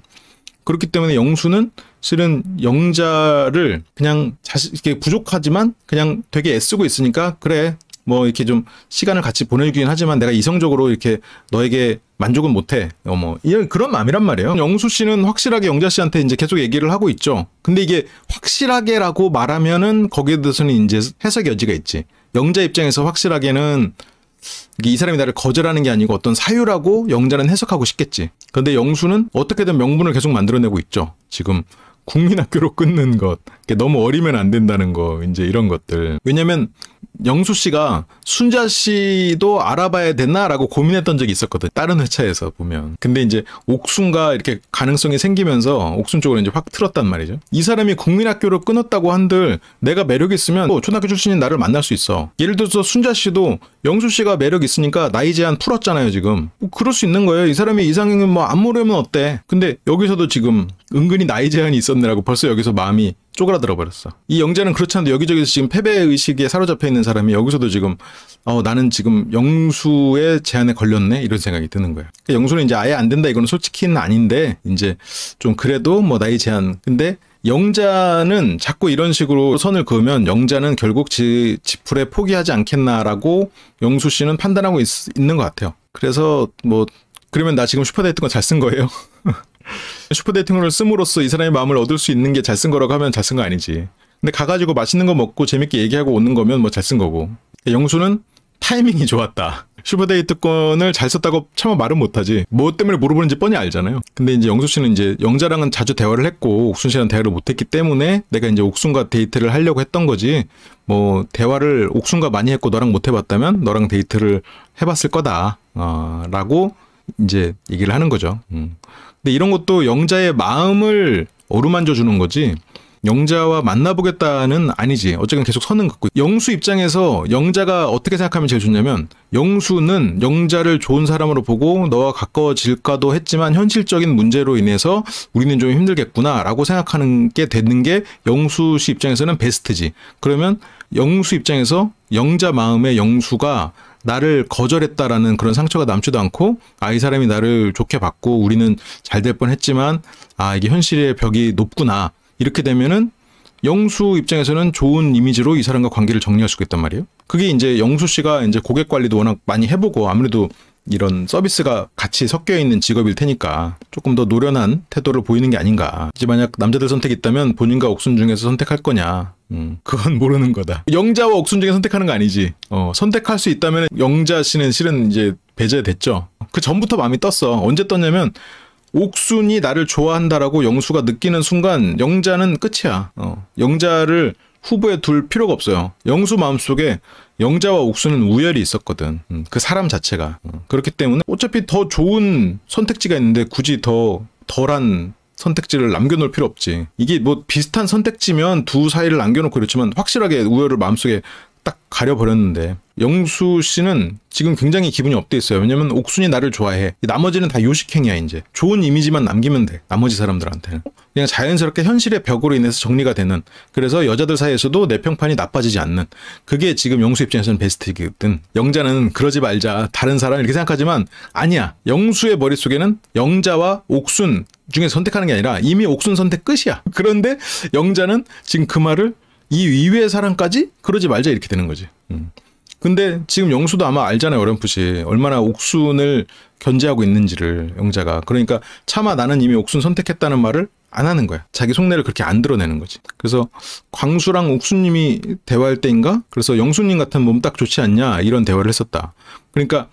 Speaker 1: 그렇기 때문에 영수는 실은 영자를 그냥 자식 이렇게 부족하지만 그냥 되게 애쓰고 있으니까 그래 뭐 이렇게 좀 시간을 같이 보내긴 하지만 내가 이성적으로 이렇게 너에게 만족은 못해 어, 뭐 이런 그런 마음이란 말이에요. 영수 씨는 확실하게 영자 씨한테 이제 계속 얘기를 하고 있죠. 근데 이게 확실하게라고 말하면은 거기에 대해서는 이제 해석 여지가 있지. 영자 입장에서 확실하게는 이 사람이 나를 거절하는 게 아니고 어떤 사유라고 영자는 해석하고 싶겠지. 근데 영수는 어떻게든 명분을 계속 만들어내고 있죠. 지금 국민학교로 끊는 것. 너무 어리면 안 된다는 거 이제 이런 것들 왜냐면 영수 씨가 순자 씨도 알아봐야 되나라고 고민했던 적이 있었거든 다른 회차에서 보면 근데 이제 옥순과 이렇게 가능성이 생기면서 옥순 쪽으로 이제 확 틀었단 말이죠 이 사람이 국민학교를 끊었다고 한들 내가 매력 있으면 초등학교 출신인 나를 만날 수 있어 예를 들어서 순자 씨도 영수 씨가 매력 있으니까 나이 제한 풀었잖아요 지금 뭐 그럴 수 있는 거예요 이 사람이 이상형은 뭐 안 모르면 어때 근데 여기서도 지금 은근히 나이 제한이 있었네라고 벌써 여기서 마음이 쪼그라들어 버렸어. 이 영재는 그렇지 않은데 여기저기서 지금 패배 의식에 사로잡혀 있는 사람이 여기서도 지금 어 나는 지금 영수의 제안에 걸렸네 이런 생각이 드는 거예요. 그러니까 영수는 이제 아예 안 된다 이거는 솔직히는 아닌데 이제 좀 그래도 뭐 나이 제한 근데 영자는 자꾸 이런 식으로 선을 그으면 영자는 결국 지, 지풀에 포기하지 않겠나라고 영수 씨는 판단하고 있, 있는 것 같아요. 그래서 뭐 그러면 나 지금 슈퍼데이트건 잘쓴 거예요. 슈퍼데이팅을 씀으로써 이 사람의 마음을 얻을 수 있는 게 잘 쓴 거라고 하면 잘 쓴 거 아니지. 근데 가가지고 맛있는 거 먹고 재밌게 얘기하고 오는 거면 뭐 잘 쓴 거고. 영수는 타이밍이 좋았다. 슈퍼데이트권을 잘 썼다고 참마 말은 못하지. 뭐 때문에 물어보는지 뻔히 알잖아요. 근데 이제 영수 씨는 이제 영자랑은 자주 대화를 했고 옥순 씨랑 대화를 못했기 때문에 내가 이제 옥순과 데이트를 하려고 했던 거지. 뭐 대화를 옥순과 많이 했고 너랑 못 해봤다면 너랑 데이트를 해봤을 거다. 어, 라고 이제 얘기를 하는 거죠. 음. 근데 네, 이런 것도 영자의 마음을 어루만져 주는 거지. 영자와 만나보겠다는 아니지. 어쨌든 계속 선은 긋고. 영수 입장에서 영자가 어떻게 생각하면 제일 좋냐면 영수는 영자를 좋은 사람으로 보고 너와 가까워질까도 했지만 현실적인 문제로 인해서 우리는 좀 힘들겠구나라고 생각하는 게 되는 게 영수 씨 입장에서는 베스트지. 그러면 영수 입장에서 영자 마음의 영수가 나를 거절했다라는 그런 상처가 남지도 않고 아이 사람이 나를 좋게 봤고 우리는 잘 될 뻔했지만 아 이게 현실의 벽이 높구나 이렇게 되면은 영수 입장에서는 좋은 이미지로 이 사람과 관계를 정리할 수가 있단 말이에요. 그게 이제 영수 씨가 이제 고객 관리도 워낙 많이 해보고 아무래도 이런 서비스가 같이 섞여 있는 직업일 테니까 조금 더 노련한 태도를 보이는 게 아닌가. 이제 만약 남자들 선택이 있다면 본인과 옥순 중에서 선택할 거냐. 음, 그건 모르는 거다. 영자와 옥순 중에 선택하는 거 아니지. 어, 선택할 수 있다면 영자 씨는 실은 이제 배제됐죠. 그 전부터 마음이 떴어. 언제 떴냐면 옥순이 나를 좋아한다라고 영수가 느끼는 순간 영자는 끝이야. 어, 영자를 후보에 둘 필요가 없어요. 영수 마음속에 영자와 옥수는 우열이 있었거든. 음, 그 사람 자체가. 음, 그렇기 때문에 어차피 더 좋은 선택지가 있는데 굳이 더 덜한 선택지를 남겨놓을 필요 없지. 이게 뭐 비슷한 선택지면 두 사이를 남겨놓고 그렇지만 확실하게 우열을 마음속에 딱 가려버렸는데 영수 씨는 지금 굉장히 기분이 업돼 있어요. 왜냐면 옥순이 나를 좋아해. 나머지는 다 요식행이야 이제. 좋은 이미지만 남기면 돼. 나머지 사람들한테는. 그냥 자연스럽게 현실의 벽으로 인해서 정리가 되는. 그래서 여자들 사이에서도 내 평판이 나빠지지 않는. 그게 지금 영수 입장에서는 베스트이거든. 영자는 그러지 말자. 다른 사람 이렇게 생각하지만 아니야. 영수의 머릿속에는 영자와 옥순 중에 선택하는 게 아니라 이미 옥순 선택 끝이야. 그런데 영자는 지금 그 말을 이위의 사람까지 그러지 말자 이렇게 되는 거지. 음. 근데 지금 영수도 아마 알잖아요 어렴풋이 얼마나 옥순을 견제하고 있는지를 영자가 그러니까 차마 나는 이미 옥순 선택했다는 말을 안 하는 거야 자기 속내를 그렇게 안 드러내는 거지 그래서 광수랑 옥순님이 대화할 때인가 그래서 영수님 같은 몸 딱 좋지 않냐 이런 대화를 했었다 그러니까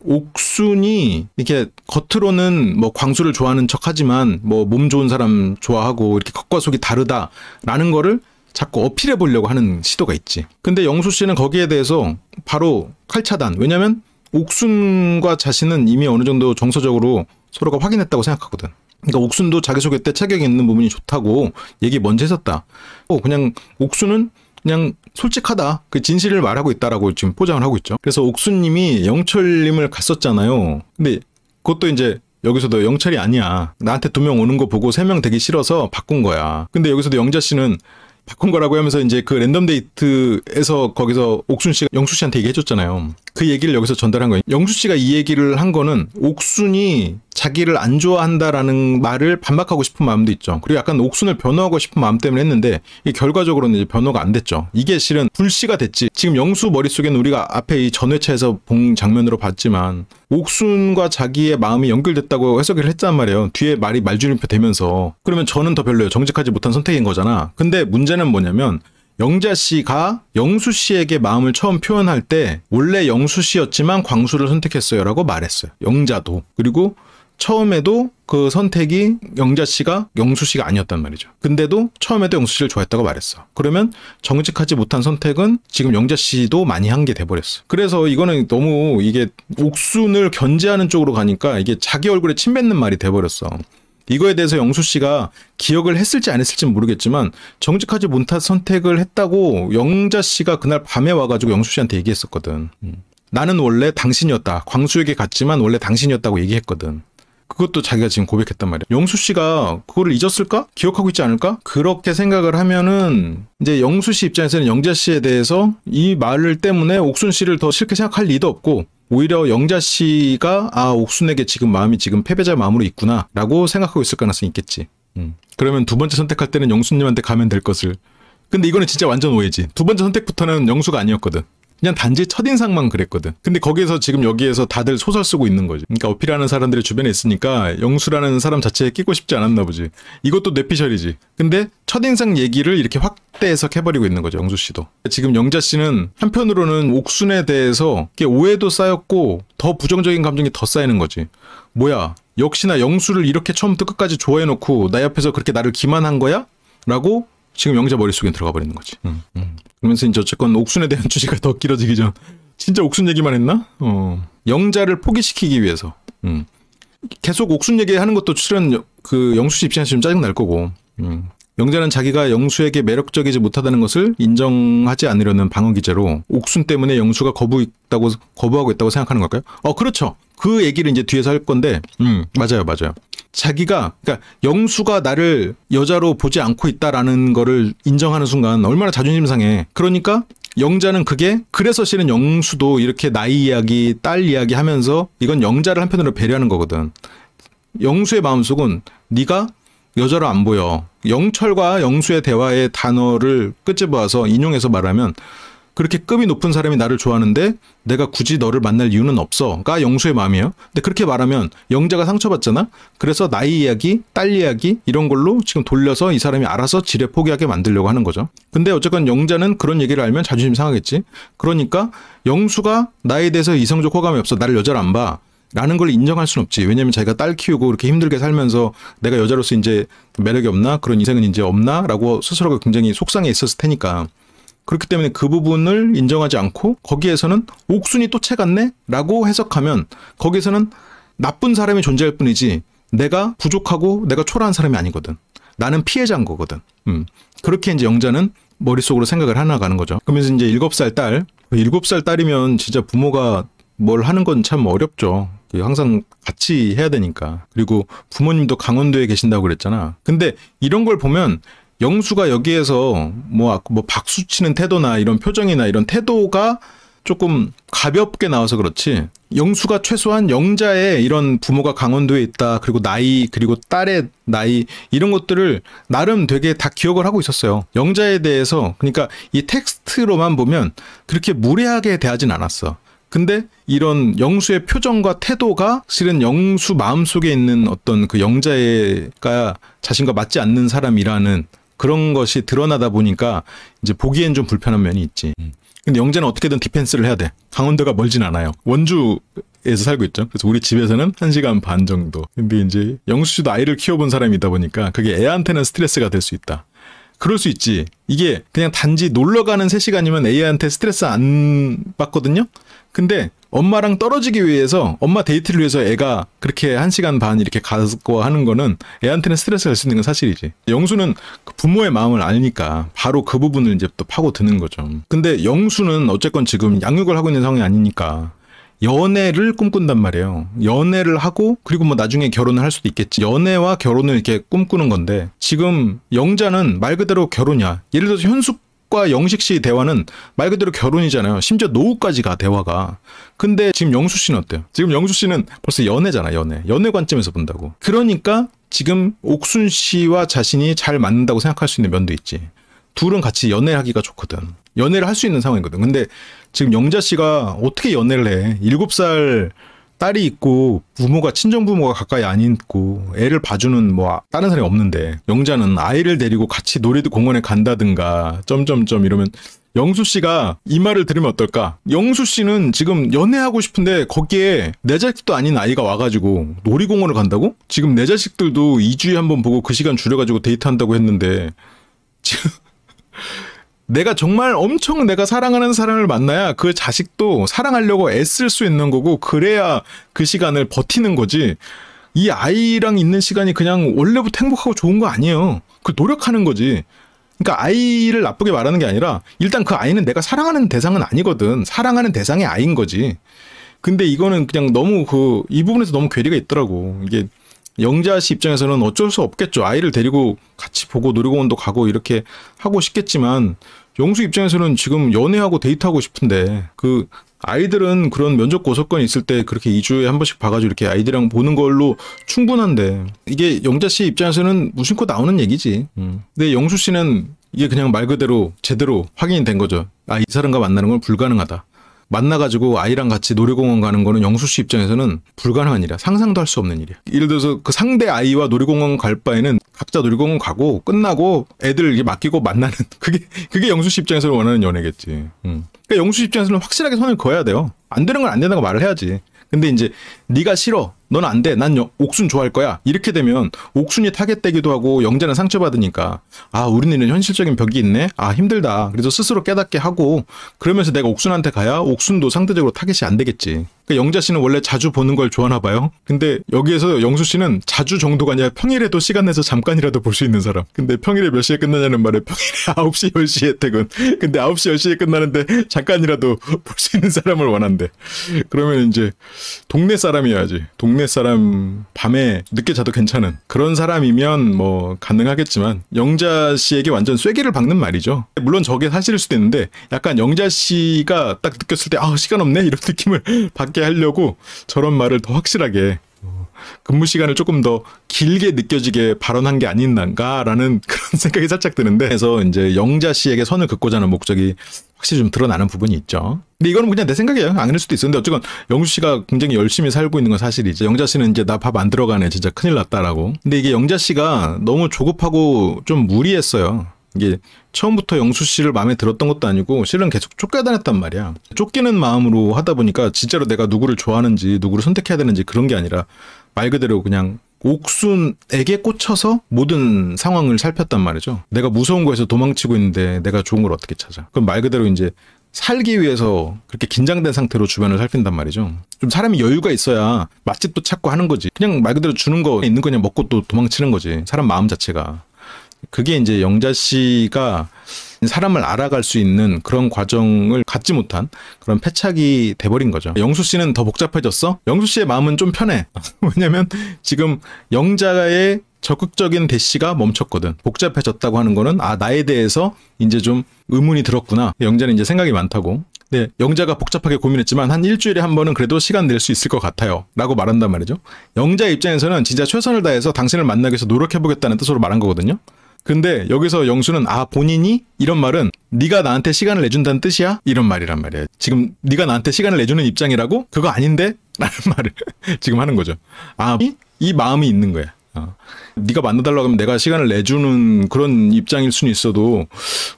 Speaker 1: 옥순이 이렇게 겉으로는 뭐 광수를 좋아하는 척하지만 뭐 몸 좋은 사람 좋아하고 이렇게 겉과 속이 다르다라는 거를 자꾸 어필해 보려고 하는 시도가 있지. 근데 영수 씨는 거기에 대해서 바로 칼차단. 왜냐면 옥순과 자신은 이미 어느 정도 정서적으로 서로가 확인했다고 생각하거든. 그러니까 옥순도 자기소개 때 체격이 있는 부분이 좋다고 얘기 먼저 했었다. 어, 그냥 옥순은 그냥 솔직하다. 그 진실을 말하고 있다라고 지금 포장을 하고 있죠. 그래서 옥순님이 영철님을 갔었잖아요. 근데 그것도 이제 여기서도 영철이 아니야. 나한테 두 명 오는 거 보고 세 명 되기 싫어서 바꾼 거야. 근데 여기서도 영자 씨는 바꾼 거라고 하면서 이제 그 랜덤 데이트에서 거기서 옥순 씨가 영수 씨한테 얘기해 줬잖아요. 그 얘기를 여기서 전달한 거예요. 영수 씨가 이 얘기를 한 거는 옥순이 자기를 안 좋아한다라는 말을 반박하고 싶은 마음도 있죠. 그리고 약간 옥순을 변호하고 싶은 마음 때문에 했는데 이 결과적으로는 이제 변호가 안 됐죠. 이게 실은 불씨가 됐지. 지금 영수 머릿속에는 우리가 앞에 이 전회차에서 본 장면으로 봤지만 옥순과 자기의 마음이 연결됐다고 해석을 했단 말이에요. 뒤에 말이 말주름표 되면서 그러면 저는 더 별로예요. 정직하지 못한 선택인 거잖아. 근데 문제는 뭐냐면 영자 씨가 영수 씨에게 마음을 처음 표현할 때 원래 영수 씨였지만 광수를 선택했어요라고 말했어요. 영자도. 그리고 처음에도 그 선택이 영자 씨가 영수 씨가 아니었단 말이죠. 근데도 처음에도 영수 씨를 좋아했다고 말했어. 그러면 정직하지 못한 선택은 지금 영자 씨도 많이 한 게 돼버렸어. 그래서 이거는 너무 이게 옥순을 견제하는 쪽으로 가니까 이게 자기 얼굴에 침 뱉는 말이 돼버렸어. 이거에 대해서 영수 씨가 기억을 했을지 안했을지 모르겠지만 정직하지 못한 선택을 했다고 영자 씨가 그날 밤에 와가지고 영수 씨한테 얘기했었거든. 음. 나는 원래 당신이었다. 광수에게 갔지만 원래 당신이었다고 얘기했거든. 그것도 자기가 지금 고백했단 말이야. 영수 씨가 그거를 잊었을까? 기억하고 있지 않을까? 그렇게 생각을 하면은 이제 영수 씨 입장에서는 영자 씨에 대해서 이 말을 때문에 옥순 씨를 더 싫게 생각할 리도 없고 오히려 영자 씨가 아 옥순에게 지금 마음이 지금 패배자 마음으로 있구나라고 생각하고 있을 가능성이 있겠지. 음. 그러면 두 번째 선택할 때는 영수님한테 가면 될 것을. 근데 이거는 진짜 완전 오해지. 두 번째 선택부터는 영수가 아니었거든. 그냥 단지 첫인상만 그랬거든. 근데 거기에서 지금 여기에서 다들 소설 쓰고 있는 거지. 그러니까 어필하는 사람들이 주변에 있으니까 영수라는 사람 자체에 끼고 싶지 않았나 보지. 이것도 뇌피셜이지. 근데 첫인상 얘기를 이렇게 확대해서 해버리고 있는 거죠. 영수 씨도. 지금 영자 씨는 한편으로는 옥순에 대해서 오해도 쌓였고 더 부정적인 감정이 더 쌓이는 거지. 뭐야 역시나 영수를 이렇게 처음부터 끝까지 좋아해놓고 나 옆에서 그렇게 나를 기만한 거야? 라고 지금 영자 머릿속에 들어가 버리는 거지. 음. 음. 그러면서 이제 어쨌건 옥순에 대한 주제가 더 길어지기 전 진짜 옥순 얘기만 했나? 어. 영자를 포기시키기 위해서. 음. 계속 옥순 얘기하는 것도 출연 그 영수 씨 입장에서 좀 짜증 날 거고. 음. 영자는 자기가 영수에게 매력적이지 못하다는 것을 인정하지 않으려는 방어 기제로 옥순 때문에 영수가 거부있다고 거부하고 있다고 생각하는 걸까요? 어 그렇죠. 그 얘기를 이제 뒤에서 할 건데, 음 맞아요, 맞아요. 자기가 그러니까 영수가 나를 여자로 보지 않고 있다라는 거를 인정하는 순간 얼마나 자존심 상해. 그러니까 영자는 그게 그래서 실은 영수도 이렇게 나이 이야기, 딸 이야기 하면서 이건 영자를 한편으로 배려하는 거거든. 영수의 마음속은 네가 여자로 안 보여. 영철과 영수의 대화의 단어를 끄집어와서 인용해서 말하면 그렇게 급이 높은 사람이 나를 좋아하는데 내가 굳이 너를 만날 이유는 없어가 영수의 마음이에요. 근데 그렇게 말하면 영자가 상처받잖아. 그래서 나이 이야기, 딸 이야기 이런 걸로 지금 돌려서 이 사람이 알아서 지레 포기하게 만들려고 하는 거죠. 근데 어쨌건 영자는 그런 얘기를 알면 자존심 상하겠지. 그러니까 영수가 나에 대해서 이성적 호감이 없어. 나를 여자로 안 봐. 라는 걸 인정할 수는 없지. 왜냐면 자기가 딸 키우고 그렇게 힘들게 살면서 내가 여자로서 이제 매력이 없나? 그런 인생은 이제 없나? 라고 스스로가 굉장히 속상해 있었을 테니까. 그렇기 때문에 그 부분을 인정하지 않고 거기에서는 옥순이 또 채갔네? 라고 해석하면 거기에서는 나쁜 사람이 존재할 뿐이지 내가 부족하고 내가 초라한 사람이 아니거든. 나는 피해자인 거거든. 음. 그렇게 이제 영자는 머릿속으로 생각을 하나 가는 거죠. 그러면서 이제 7살 딸, 7살 그 딸이면 진짜 부모가 뭘 하는 건 참 어렵죠. 그 항상 같이 해야 되니까. 그리고 부모님도 강원도에 계신다고 그랬잖아. 근데 이런 걸 보면 영수가 여기에서 뭐, 아, 뭐 박수 치는 태도나 이런 표정이나 이런 태도가 조금 가볍게 나와서 그렇지. 영수가 최소한 영자의 이런 부모가 강원도에 있다. 그리고 나이, 그리고 딸의 나이, 이런 것들을 나름 되게 다 기억을 하고 있었어요. 영자에 대해서, 그러니까 이 텍스트로만 보면 그렇게 무례하게 대하진 않았어. 근데 이런 영수의 표정과 태도가 실은 영수 마음속에 있는 어떤 그 영자애가 자신과 맞지 않는 사람이라는 그런 것이 드러나다 보니까 이제 보기엔 좀 불편한 면이 있지. 음. 근데 영재는 어떻게든 디펜스를 해야 돼. 강원도가 멀진 않아요. 원주에서 살고 있죠. 그래서 우리 집에서는 1시간 반 정도. 근데 이제 영수 씨도 아이를 키워본 사람이다 보니까 그게 애한테는 스트레스가 될 수 있다. 그럴 수 있지. 이게 그냥 단지 놀러 가는 3시간이면 애한테 스트레스 안 받거든요? 근데 엄마랑 떨어지기 위해서 엄마 데이트를 위해서 애가 그렇게 한시간반 이렇게 가고 하는 거는 애한테는 스트레스가 수 있는 건 사실이지. 영수는 그 부모의 마음을 아니까 바로 그 부분을 이제 또 파고드는 거죠. 근데 영수는 어쨌건 지금 양육을 하고 있는 상황이 아니니까 연애를 꿈꾼단 말이에요. 연애를 하고 그리고 뭐 나중에 결혼을 할 수도 있겠지. 연애와 결혼을 이렇게 꿈꾸는 건데 지금 영자는 말 그대로 결혼이야. 예를 들어서 현숙 영숙과 영식 씨 대화는 말 그대로 결혼이잖아요. 심지어 노후까지 가 대화가. 근데 지금 영수 씨는 어때요? 지금 영수 씨는 벌써 연애잖아, 연애. 연애 관점에서 본다고. 그러니까 지금 옥순 씨와 자신이 잘 맞는다고 생각할 수 있는 면도 있지. 둘은 같이 연애하기가 좋거든. 연애를 할 수 있는 상황이거든. 근데 지금 영자 씨가 어떻게 연애를 해? 7살 딸이 있고 부모가 친정 부모가 가까이 안 있고 애를 봐주는 뭐 다른 사람이 없는데 영자는 아이를 데리고 같이 놀이도 공원에 간다든가 점점점 이러면 영수 씨가 이 말을 들으면 어떨까? 영수 씨는 지금 연애하고 싶은데 거기에 내 자식도 아닌 아이가 와가지고 놀이공원을 간다고? 지금 내 자식들도 2주에 한 번 보고 그 시간 줄여가지고 데이트한다고 했는데 지금 내가 정말 엄청 내가 사랑하는 사람을 만나야 그 자식도 사랑하려고 애쓸 수 있는 거고 그래야 그 시간을 버티는 거지. 이 아이랑 있는 시간이 그냥 원래부터 행복하고 좋은 거 아니에요. 그 노력하는 거지. 그러니까 아이를 나쁘게 말하는 게 아니라 일단 그 아이는 내가 사랑하는 대상은 아니거든. 사랑하는 대상의 아이인 거지. 근데 이거는 그냥 너무 그 이 부분에서 너무 괴리가 있더라고. 이게 영자 씨 입장에서는 어쩔 수 없겠죠. 아이를 데리고 같이 보고 놀이공원도 가고 이렇게 하고 싶겠지만 영수 입장에서는 지금 연애하고 데이트하고 싶은데 그 아이들은 그런 면접 고소권 있을 때 그렇게 2주에 한 번씩 봐가지고 이렇게 아이들이랑 보는 걸로 충분한데 이게 영자 씨 입장에서는 무심코 나오는 얘기지. 음. 근데 영수 씨는 이게 그냥 말 그대로 제대로 확인이 된 거죠. 아, 이 사람과 만나는 건 불가능하다. 만나가지고 아이랑 같이 놀이공원 가는 거는 영수 씨 입장에서는 불가능한 일이야. 상상도 할 수 없는 일이야. 예를 들어서 그 상대 아이와 놀이공원 갈 바에는 각자 놀이공원 가고 끝나고 애들 이게 맡기고 만나는 그게 그게 영수 씨 입장에서 원하는 연애겠지. 음. 그러니까 영수 씨 입장에서는 확실하게 선을 그어야 돼요. 안 되는 건 안 된다고 말을 해야지. 근데 이제 네가 싫어. 넌안 돼. 난 옥순 좋아할 거야. 이렇게 되면 옥순이 타겟되기도 하고 영재는 상처받으니까 아 우리는 현실적인 벽이 있네. 아 힘들다. 그래서 스스로 깨닫게 하고 그러면서 내가 옥순한테 가야 옥순도 상대적으로 타겟이 안 되겠지. 그러니까 영자 씨는 원래 자주 보는 걸 좋아하나 봐요. 근데 여기에서 영수 씨는 자주 정도가 아니라 평일에도 시간 내서 잠깐이라도 볼 수 있는 사람. 근데 평일에 몇 시에 끝나냐는 말에 평일에 9시, 10시에 퇴근. 근데 9시, 10시에 끝나는데 잠깐이라도 볼 수 있는 사람을 원한대. 그러면 이제 동네 사람이어야지. 동네 사람 밤에 늦게 자도 괜찮은 그런 사람이면 뭐 가능하겠지만 영자 씨에게 완전 쐐기를 박는 말이죠. 물론 저게 사실일 수도 있는데 약간 영자 씨가 딱 느꼈을 때아 시간 없네 이런 느낌을 받게 하게 하려고 저런 말을 더 확실하게 어, 근무 시간을 조금 더 길게 느껴지게 발언한 게 아닌가라는 그런 생각이 살짝 드는데 그래서 이제 영자 씨에게 선을 긋고자 하는 목적이 확실히 좀 드러나는 부분이 있죠. 근데 이거는 그냥 내 생각이에요. 안 그럴 수도 있었는데 어쨌건 영주 씨가 굉장히 열심히 살고 있는 건 사실이죠. 영자 씨는 이제 나 밥 안 들어가네 진짜 큰일 났다라고. 근데 이게 영자 씨가 너무 조급하고 좀 무리했어요. 이게 처음부터 영수 씨를 마음에 들었던 것도 아니고 실은 계속 쫓겨다녔단 말이야. 쫓기는 마음으로 하다 보니까 진짜로 내가 누구를 좋아하는지 누구를 선택해야 되는지 그런 게 아니라 말 그대로 그냥 옥순에게 꽂혀서 모든 상황을 살폈단 말이죠. 내가 무서운 거에서 도망치고 있는데 내가 좋은 걸 어떻게 찾아? 그럼 말 그대로 이제 살기 위해서 그렇게 긴장된 상태로 주변을 살핀단 말이죠. 좀 사람이 여유가 있어야 맛집도 찾고 하는 거지. 그냥 말 그대로 주는 거 있는 거 그냥 먹고 또 도망치는 거지. 사람 마음 자체가. 그게 이제 영자 씨가 사람을 알아갈 수 있는 그런 과정을 갖지 못한 그런 패착이 돼버린 거죠. 영수 씨는 더 복잡해졌어? 영수 씨의 마음은 좀 편해. 왜냐면 지금 영자의 적극적인 대시가 멈췄거든. 복잡해졌다고 하는 거는 아 나에 대해서 이제 좀 의문이 들었구나. 영자는 이제 생각이 많다고. 네, 영자가 복잡하게 고민했지만 한 일주일에 한 번은 그래도 시간 낼 수 있을 것 같아요. 라고 말한단 말이죠. 영자 입장에서는 진짜 최선을 다해서 당신을 만나기 위해서 노력해보겠다는 뜻으로 말한 거거든요. 근데 여기서 영수는 아 본인이 이런 말은 네가 나한테 시간을 내준다는 뜻이야 이런 말이란 말이야 지금 네가 나한테 시간을 내주는 입장이라고 그거 아닌데 라는 말을 지금 하는 거죠. 아이 이 마음이 있는 거야. 어. 네가 만나달라고 하면 내가 시간을 내주는 그런 입장일 수는 있어도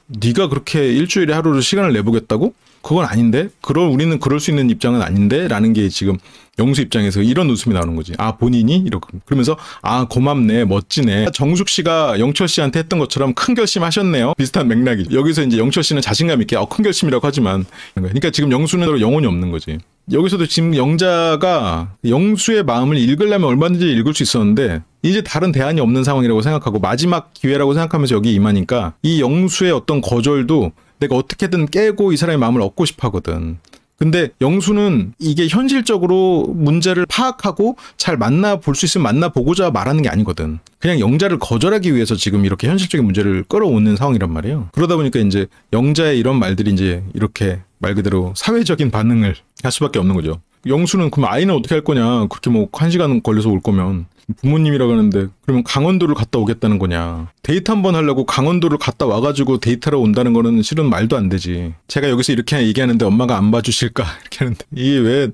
Speaker 1: 네가 그렇게 일주일에 하루를 시간을 내보겠다고? 그건 아닌데 그럴 우리는 그럴 수 있는 입장은 아닌데라는 게 지금 영수 입장에서 이런 웃음이 나오는 거지. 아 본인이 이렇게 그러면서 아 고맙네 멋지네. 정숙 씨가 영철 씨한테 했던 것처럼 큰 결심하셨네요. 비슷한 맥락이 죠 여기서 이제 영철 씨는 자신감 있게 아, 큰 결심이라고 하지만 그러니까 지금 영수는 영혼이 없는 거지. 여기서도 지금 영자가 영수의 마음을 읽으려면 얼마든지 읽을 수 있었는데 이제 다른 대안이 없는 상황이라고 생각하고 마지막 기회라고 생각하면서 여기 임하니까 이 영수의 어떤 거절도 내가 어떻게든 깨고 이 사람의 마음을 얻고 싶어 하거든. 근데 영수는 이게 현실적으로 문제를 파악하고 잘 만나 볼 수 있으면 만나 보고자 말하는 게 아니거든. 그냥 영자를 거절하기 위해서 지금 이렇게 현실적인 문제를 끌어오는 상황이란 말이에요. 그러다 보니까 이제 영자의 이런 말들이 이제 이렇게 말 그대로 사회적인 반응을 할 수밖에 없는 거죠. 영수는 그럼 아이는 어떻게 할 거냐. 그렇게 뭐한 시간 걸려서 올 거면. 부모님이라고 하는데 그러면 강원도를 갔다 오겠다는 거냐. 데이트 한 번 하려고 강원도를 갔다 와가지고 데이트하러 온다는 거는 실은 말도 안 되지. 제가 여기서 이렇게 얘기하는데 엄마가 안 봐주실까 이렇게 하는데 이게 왜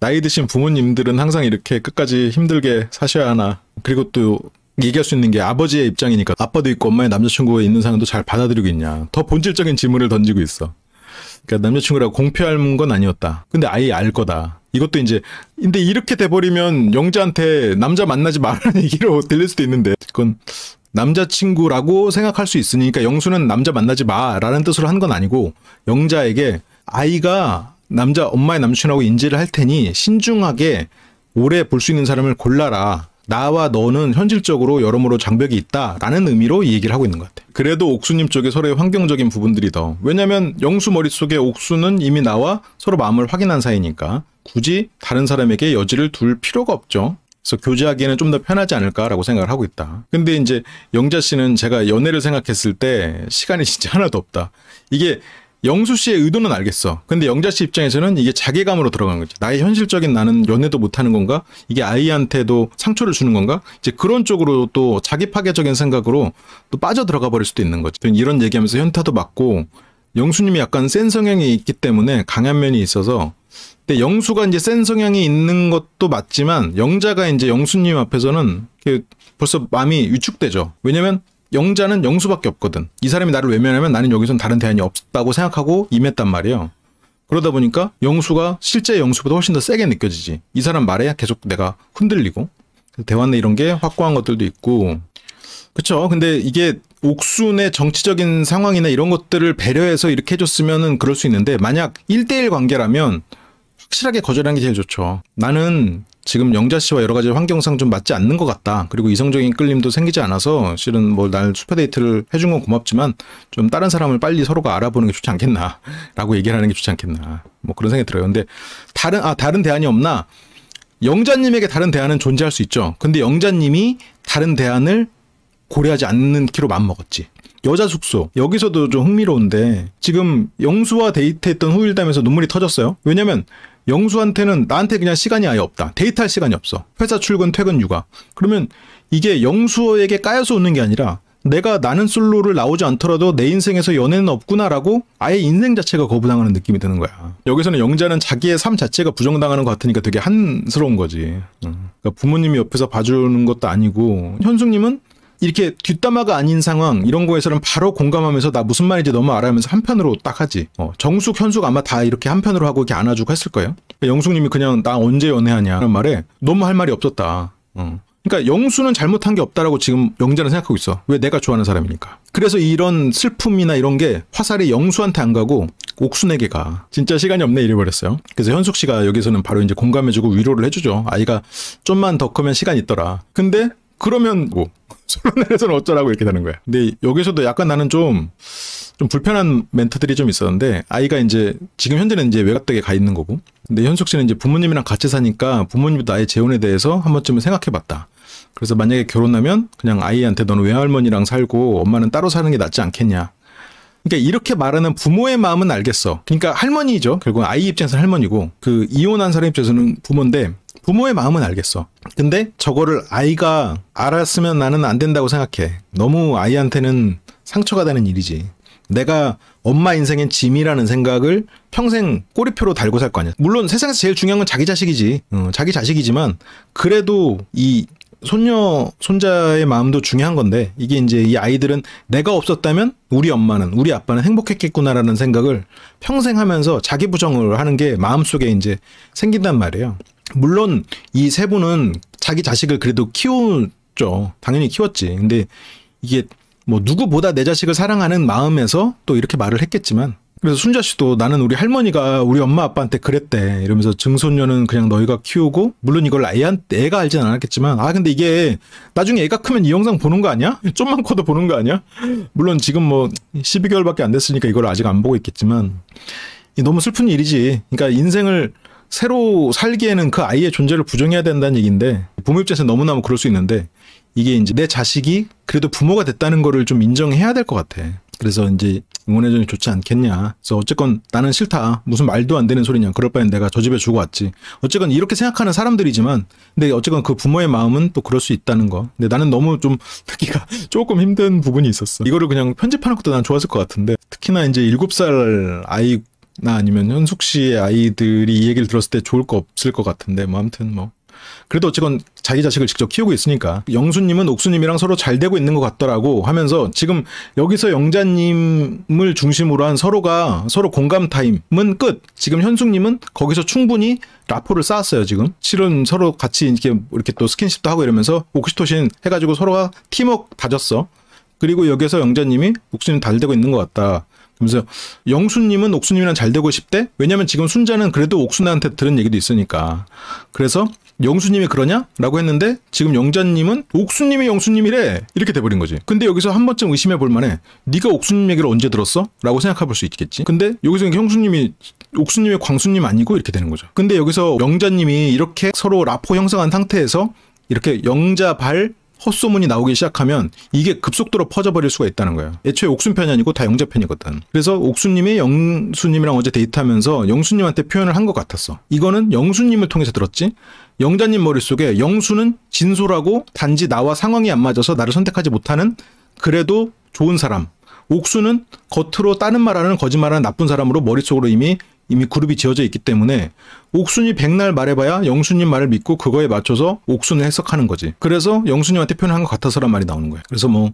Speaker 1: 나이 드신 부모님들은 항상 이렇게 끝까지 힘들게 사셔야 하나. 그리고 또 얘기할 수 있는 게 아버지의 입장이니까 아빠도 있고 엄마의 남자친구가 있는 상황도 잘 받아들이고 있냐. 더 본질적인 질문을 던지고 있어. 그러니까 남자친구라고 공표할는건 아니었다. 근데 아예 알 거다. 이것도 이제 근데 이렇게 돼버리면 영자한테 남자 만나지 말라는 얘기로 들릴 수도 있는데 그건 남자친구라고 생각할 수 있으니까 영수는 남자 만나지 마라는 뜻으로 한 건 아니고 영자에게 아이가 남자 엄마의 남친하고 인지를 할 테니 신중하게 오래 볼 수 있는 사람을 골라라 나와 너는 현실적으로 여러모로 장벽이 있다라는 의미로 이 얘기를 하고 있는 것 같아요. 그래도 옥수님 쪽에 서로의 환경적인 부분들이 더 왜냐하면 영수 머릿속에 옥수는 이미 나와 서로 마음을 확인한 사이니까 굳이 다른 사람에게 여지를 둘 필요가 없죠. 그래서 교제하기에는 좀 더 편하지 않을까라고 생각을 하고 있다. 근데 이제 영자 씨는 제가 연애를 생각했을 때 시간이 진짜 하나도 없다. 이게 영수 씨의 의도는 알겠어. 근데 영자 씨 입장에서는 이게 자괴감으로 들어간 거지. 나의 현실적인 나는 연애도 못하는 건가? 이게 아이한테도 상처를 주는 건가? 이제 그런 쪽으로 또 자기 파괴적인 생각으로 또 빠져 들어가 버릴 수도 있는 거지. 이런 얘기하면서 현타도 맞고 영수님이 약간 센 성향이 있기 때문에 강한 면이 있어서 근데 영수가 이제 센 성향이 있는 것도 맞지만 영자가 이제 영수님 앞에서는 벌써 마음이 위축되죠. 왜냐면 영자는 영수밖에 없거든. 이 사람이 나를 외면하면 나는 여기선 다른 대안이 없다고 생각하고 임했단 말이에요. 그러다 보니까 영수가 실제 영수보다 훨씬 더 세게 느껴지지. 이 사람 말에 계속 내가 흔들리고 대화내 이런 게 확고한 것들도 있고 그렇죠. 근데 이게 옥순의 정치적인 상황이나 이런 것들을 배려해서 이렇게 해줬으면 그럴 수 있는데 만약 1대1 관계라면 확실하게 거절하는 게 제일 좋죠. 나는 지금 영자 씨와 여러 가지 환경상 좀 맞지 않는 것 같다. 그리고 이성적인 끌림도 생기지 않아서 실은 뭐날슈퍼 데이트를 해준 건 고맙지만 좀 다른 사람을 빨리 서로가 알아보는 게 좋지 않겠나라고 얘기를 하는 게 좋지 않겠나. 뭐 그런 생각이 들어요. 근데 다른 아 다른 대안이 없나? 영자님에게 다른 대안은 존재할 수 있죠. 근데 영자님이 다른 대안을 고려하지 않는 키로 맘 먹었지. 여자 숙소 여기서도 좀 흥미로운데 지금 영수와 데이트했던 후일담에서 눈물이 터졌어요. 왜냐면 영수한테는 나한테 그냥 시간이 아예 없다. 데이트할 시간이 없어. 회사 출근, 퇴근, 육아. 그러면 이게 영수에게 까여서 웃는 게 아니라 내가 나는 솔로를 나오지 않더라도 내 인생에서 연애는 없구나라고 아예 인생 자체가 거부당하는 느낌이 드는 거야. 여기서는 영자는 자기의 삶 자체가 부정당하는 것 같으니까 되게 한스러운 거지. 음. 그러니까 부모님이 옆에서 봐주는 것도 아니고 현숙님은 이렇게 뒷담화가 아닌 상황 이런 거에서는 바로 공감하면서 나 무슨 말인지 너무 알아 하면서 한편으로 딱 하지. 어, 정숙, 현숙 아마 다 이렇게 한편으로 하고 이렇게 안아주고 했을 거예요. 그러니까 영숙님이 그냥 나 언제 연애하냐라는 말에 너무 할 말이 없었다. 어. 그러니까 영수는 잘못한 게 없다라고 지금 영자는 생각하고 있어. 왜 내가 좋아하는 사람이니까. 그래서 이런 슬픔이나 이런 게 화살이 영수한테 안 가고 옥순에게 가. 진짜 시간이 없네 이래버렸어요. 그래서 현숙 씨가 여기서는 바로 이제 공감해주고 위로를 해주죠. 아이가 좀만 더 크면 시간 이 있더라. 근데 그러면 뭐 솔로넬에서는 어쩌라고 이렇게 되는 거야. 근데 여기서도 약간 나는 좀, 좀 불편한 멘트들이 좀 있었는데, 아이가 이제, 지금 현재는 이제 외갓댁에 가 있는 거고, 근데 현숙 씨는 이제 부모님이랑 같이 사니까 부모님도 아이 재혼에 대해서 한 번쯤은 생각해 봤다. 그래서 만약에 결혼하면 그냥 아이한테 너는 외할머니랑 살고 엄마는 따로 사는 게 낫지 않겠냐. 그러니까 이렇게 말하는 부모의 마음은 알겠어. 그러니까 할머니죠. 결국 아이 입장에서는 할머니고 그 이혼한 사람 입장에서는 부모인데 부모의 마음은 알겠어. 근데 저거를 아이가 알았으면 나는 안 된다고 생각해. 너무 아이한테는 상처가 되는 일이지. 내가 엄마 인생엔 짐이라는 생각을 평생 꼬리표로 달고 살 거 아니야. 물론 세상에서 제일 중요한 건 자기 자식이지. 어, 자기 자식이지만 그래도 이 손녀 손자의 마음도 중요한 건데 이게 이제 이 아이들은 내가 없었다면 우리 엄마는 우리 아빠는 행복했겠구나라는 생각을 평생 하면서 자기 부정을 하는 게 마음속에 이제 생긴단 말이에요. 물론 이 세 분은 자기 자식을 그래도 키웠죠. 당연히 키웠지. 근데 이게 뭐 누구보다 내 자식을 사랑하는 마음에서 또 이렇게 말을 했겠지만 그래서 순자 씨도 나는 우리 할머니가 우리 엄마 아빠한테 그랬대 이러면서 증손녀는 그냥 너희가 키우고 물론 이걸 애한테 애가 알진 않았겠지만 아 근데 이게 나중에 애가 크면 이 영상 보는 거 아니야? 좀만 커도 보는 거 아니야? 물론 지금 뭐 12개월밖에 안 됐으니까 이걸 아직 안 보고 있겠지만 너무 슬픈 일이지. 그러니까 인생을 새로 살기에는 그 아이의 존재를 부정해야 된다는 얘기인데 부모 입장에서 너무나 그럴 수 있는데 이게 이제 내 자식이 그래도 부모가 됐다는 거를 좀 인정해야 될 것 같아. 그래서 이제 응원회전이 좋지 않겠냐. 그래서 어쨌건 나는 싫다. 무슨 말도 안 되는 소리냐. 그럴 바엔 내가 저 집에 주고 왔지. 어쨌건 이렇게 생각하는 사람들이지만 근데 어쨌건 그 부모의 마음은 또 그럴 수 있다는 거. 근데 나는 너무 좀 듣기가 조금 힘든 부분이 있었어. 이거를 그냥 편집하는 것도 난 좋았을 것 같은데 특히나 이제 7살 아이 나 아니면 현숙 씨의 아이들이 이 얘기를 들었을 때 좋을 거 없을 것 같은데 뭐 아무튼 뭐 그래도 어쨌건 자기 자식을 직접 키우고 있으니까 영수님은 옥수님이랑 서로 잘 되고 있는 것 같더라고 하면서 지금 여기서 영자님을 중심으로 한 서로가 서로 공감 타임은 끝 지금 현숙님은 거기서 충분히 라포를 쌓았어요 지금 실은 서로 같이 이렇게 이렇게 또 스킨십도 하고 이러면서 옥시토신 해가지고 서로가 팀워크 다졌어 그리고 여기서 영자님이 옥수님 달 되고 있는 것 같다 그러면서 영수님은 옥수님이랑 잘 되고 싶대? 왜냐면 지금 순자는 그래도 옥수한테 나 들은 얘기도 있으니까. 그래서 영수님이 그러냐? 라고 했는데 지금 영자님은 옥수님이 영수님이래 이렇게 돼버린 거지 근데 여기서 한 번쯤 의심해 볼 만해 네가 옥수님 얘기를 언제 들었어? 라고 생각해 볼 수 있겠지 근데 여기서 형수님이 옥수님의 광수님 아니고 이렇게 되는 거죠 근데 여기서 영자님이 이렇게 서로 라포 형성한 상태에서 이렇게 영자 발 헛소문이 나오기 시작하면 이게 급속도로 퍼져버릴 수가 있다는 거예요. 애초에 옥순 편이 아니고 다 영자 편이거든. 그래서 옥순님이 영수님이랑 어제 데이트하면서 영수님한테 표현을 한 것 같았어. 이거는 영수님을 통해서 들었지. 영자님 머릿속에 영수는 진솔하고 단지 나와 상황이 안 맞아서 나를 선택하지 못하는 그래도 좋은 사람. 옥수는 겉으로 다른 말하는 거짓말하는 나쁜 사람으로 머릿속으로 이미 이미 그룹이 지어져 있기 때문에 옥순이 백날 말해봐야 영순님 말을 믿고 그거에 맞춰서 옥순을 해석하는 거지. 그래서 영순님한테 표현한 것 같아서란 말이 나오는 거예요. 그래서 뭐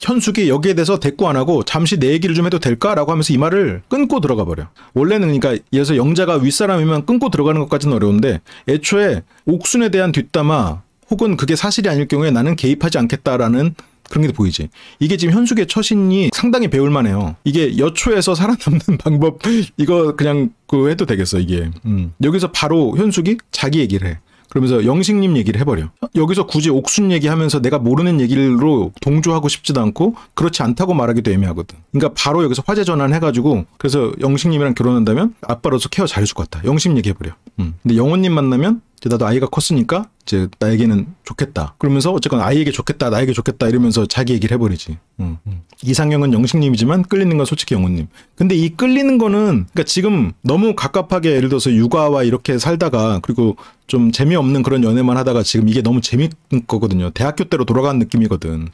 Speaker 1: 현숙이 여기에 대해서 대꾸 안 하고 잠시 내 얘기를 좀 해도 될까라고 하면서 이 말을 끊고 들어가 버려. 원래는 그러니까 이어서 영자가 윗사람이면 끊고 들어가는 것까지는 어려운데 애초에 옥순에 대한 뒷담화 혹은 그게 사실이 아닐 경우에 나는 개입하지 않겠다라는 그런 게 보이지. 이게 지금 현숙의 처신이 상당히 배울만해요. 이게 여초에서 살아남는 방법 이거 그냥 그 해도 되겠어 이게. 음. 여기서 바로 현숙이 자기 얘기를 해. 그러면서 영식님 얘기를 해버려. 여기서 굳이 옥순 얘기하면서 내가 모르는 얘기로 동조하고 싶지도 않고 그렇지 않다고 말하기도 애매하거든. 그러니까 바로 여기서 화제 전환해가지고 그래서 영식님이랑 결혼한다면 아빠로서 케어 잘해줄 것 같다. 영식 님 얘기해버려. 음. 근데 영호님 만나면 이제 나도 아이가 컸으니까 이제 나에게는 좋겠다. 그러면서 어쨌건 아이에게 좋겠다, 나에게 좋겠다 이러면서 자기 얘기를 해버리지. 음. 음. 이상형은 영식님이지만 끌리는 건 솔직히 영호님. 근데 이 끌리는 거는 그러니까 지금 너무 갑갑하게 예를 들어서 육아와 이렇게 살다가 그리고 좀 재미없는 그런 연애만 하다가 지금 이게 너무 재밌는 거거든요. 대학교 때로 돌아간 느낌이거든.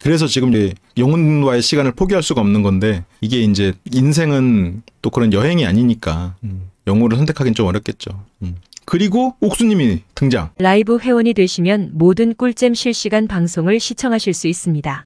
Speaker 1: 그래서 지금 이제 영혼과의 시간을 포기할 수가 없는 건데 이게 이제 인생은 또 그런 여행이 아니니까 음. 영어를 선택하기는 좀 어렵겠죠. 음. 그리고 옥수님이 등장. 라이브 회원이 되시면 모든 꿀잼 실시간 방송을 시청하실 수 있습니다.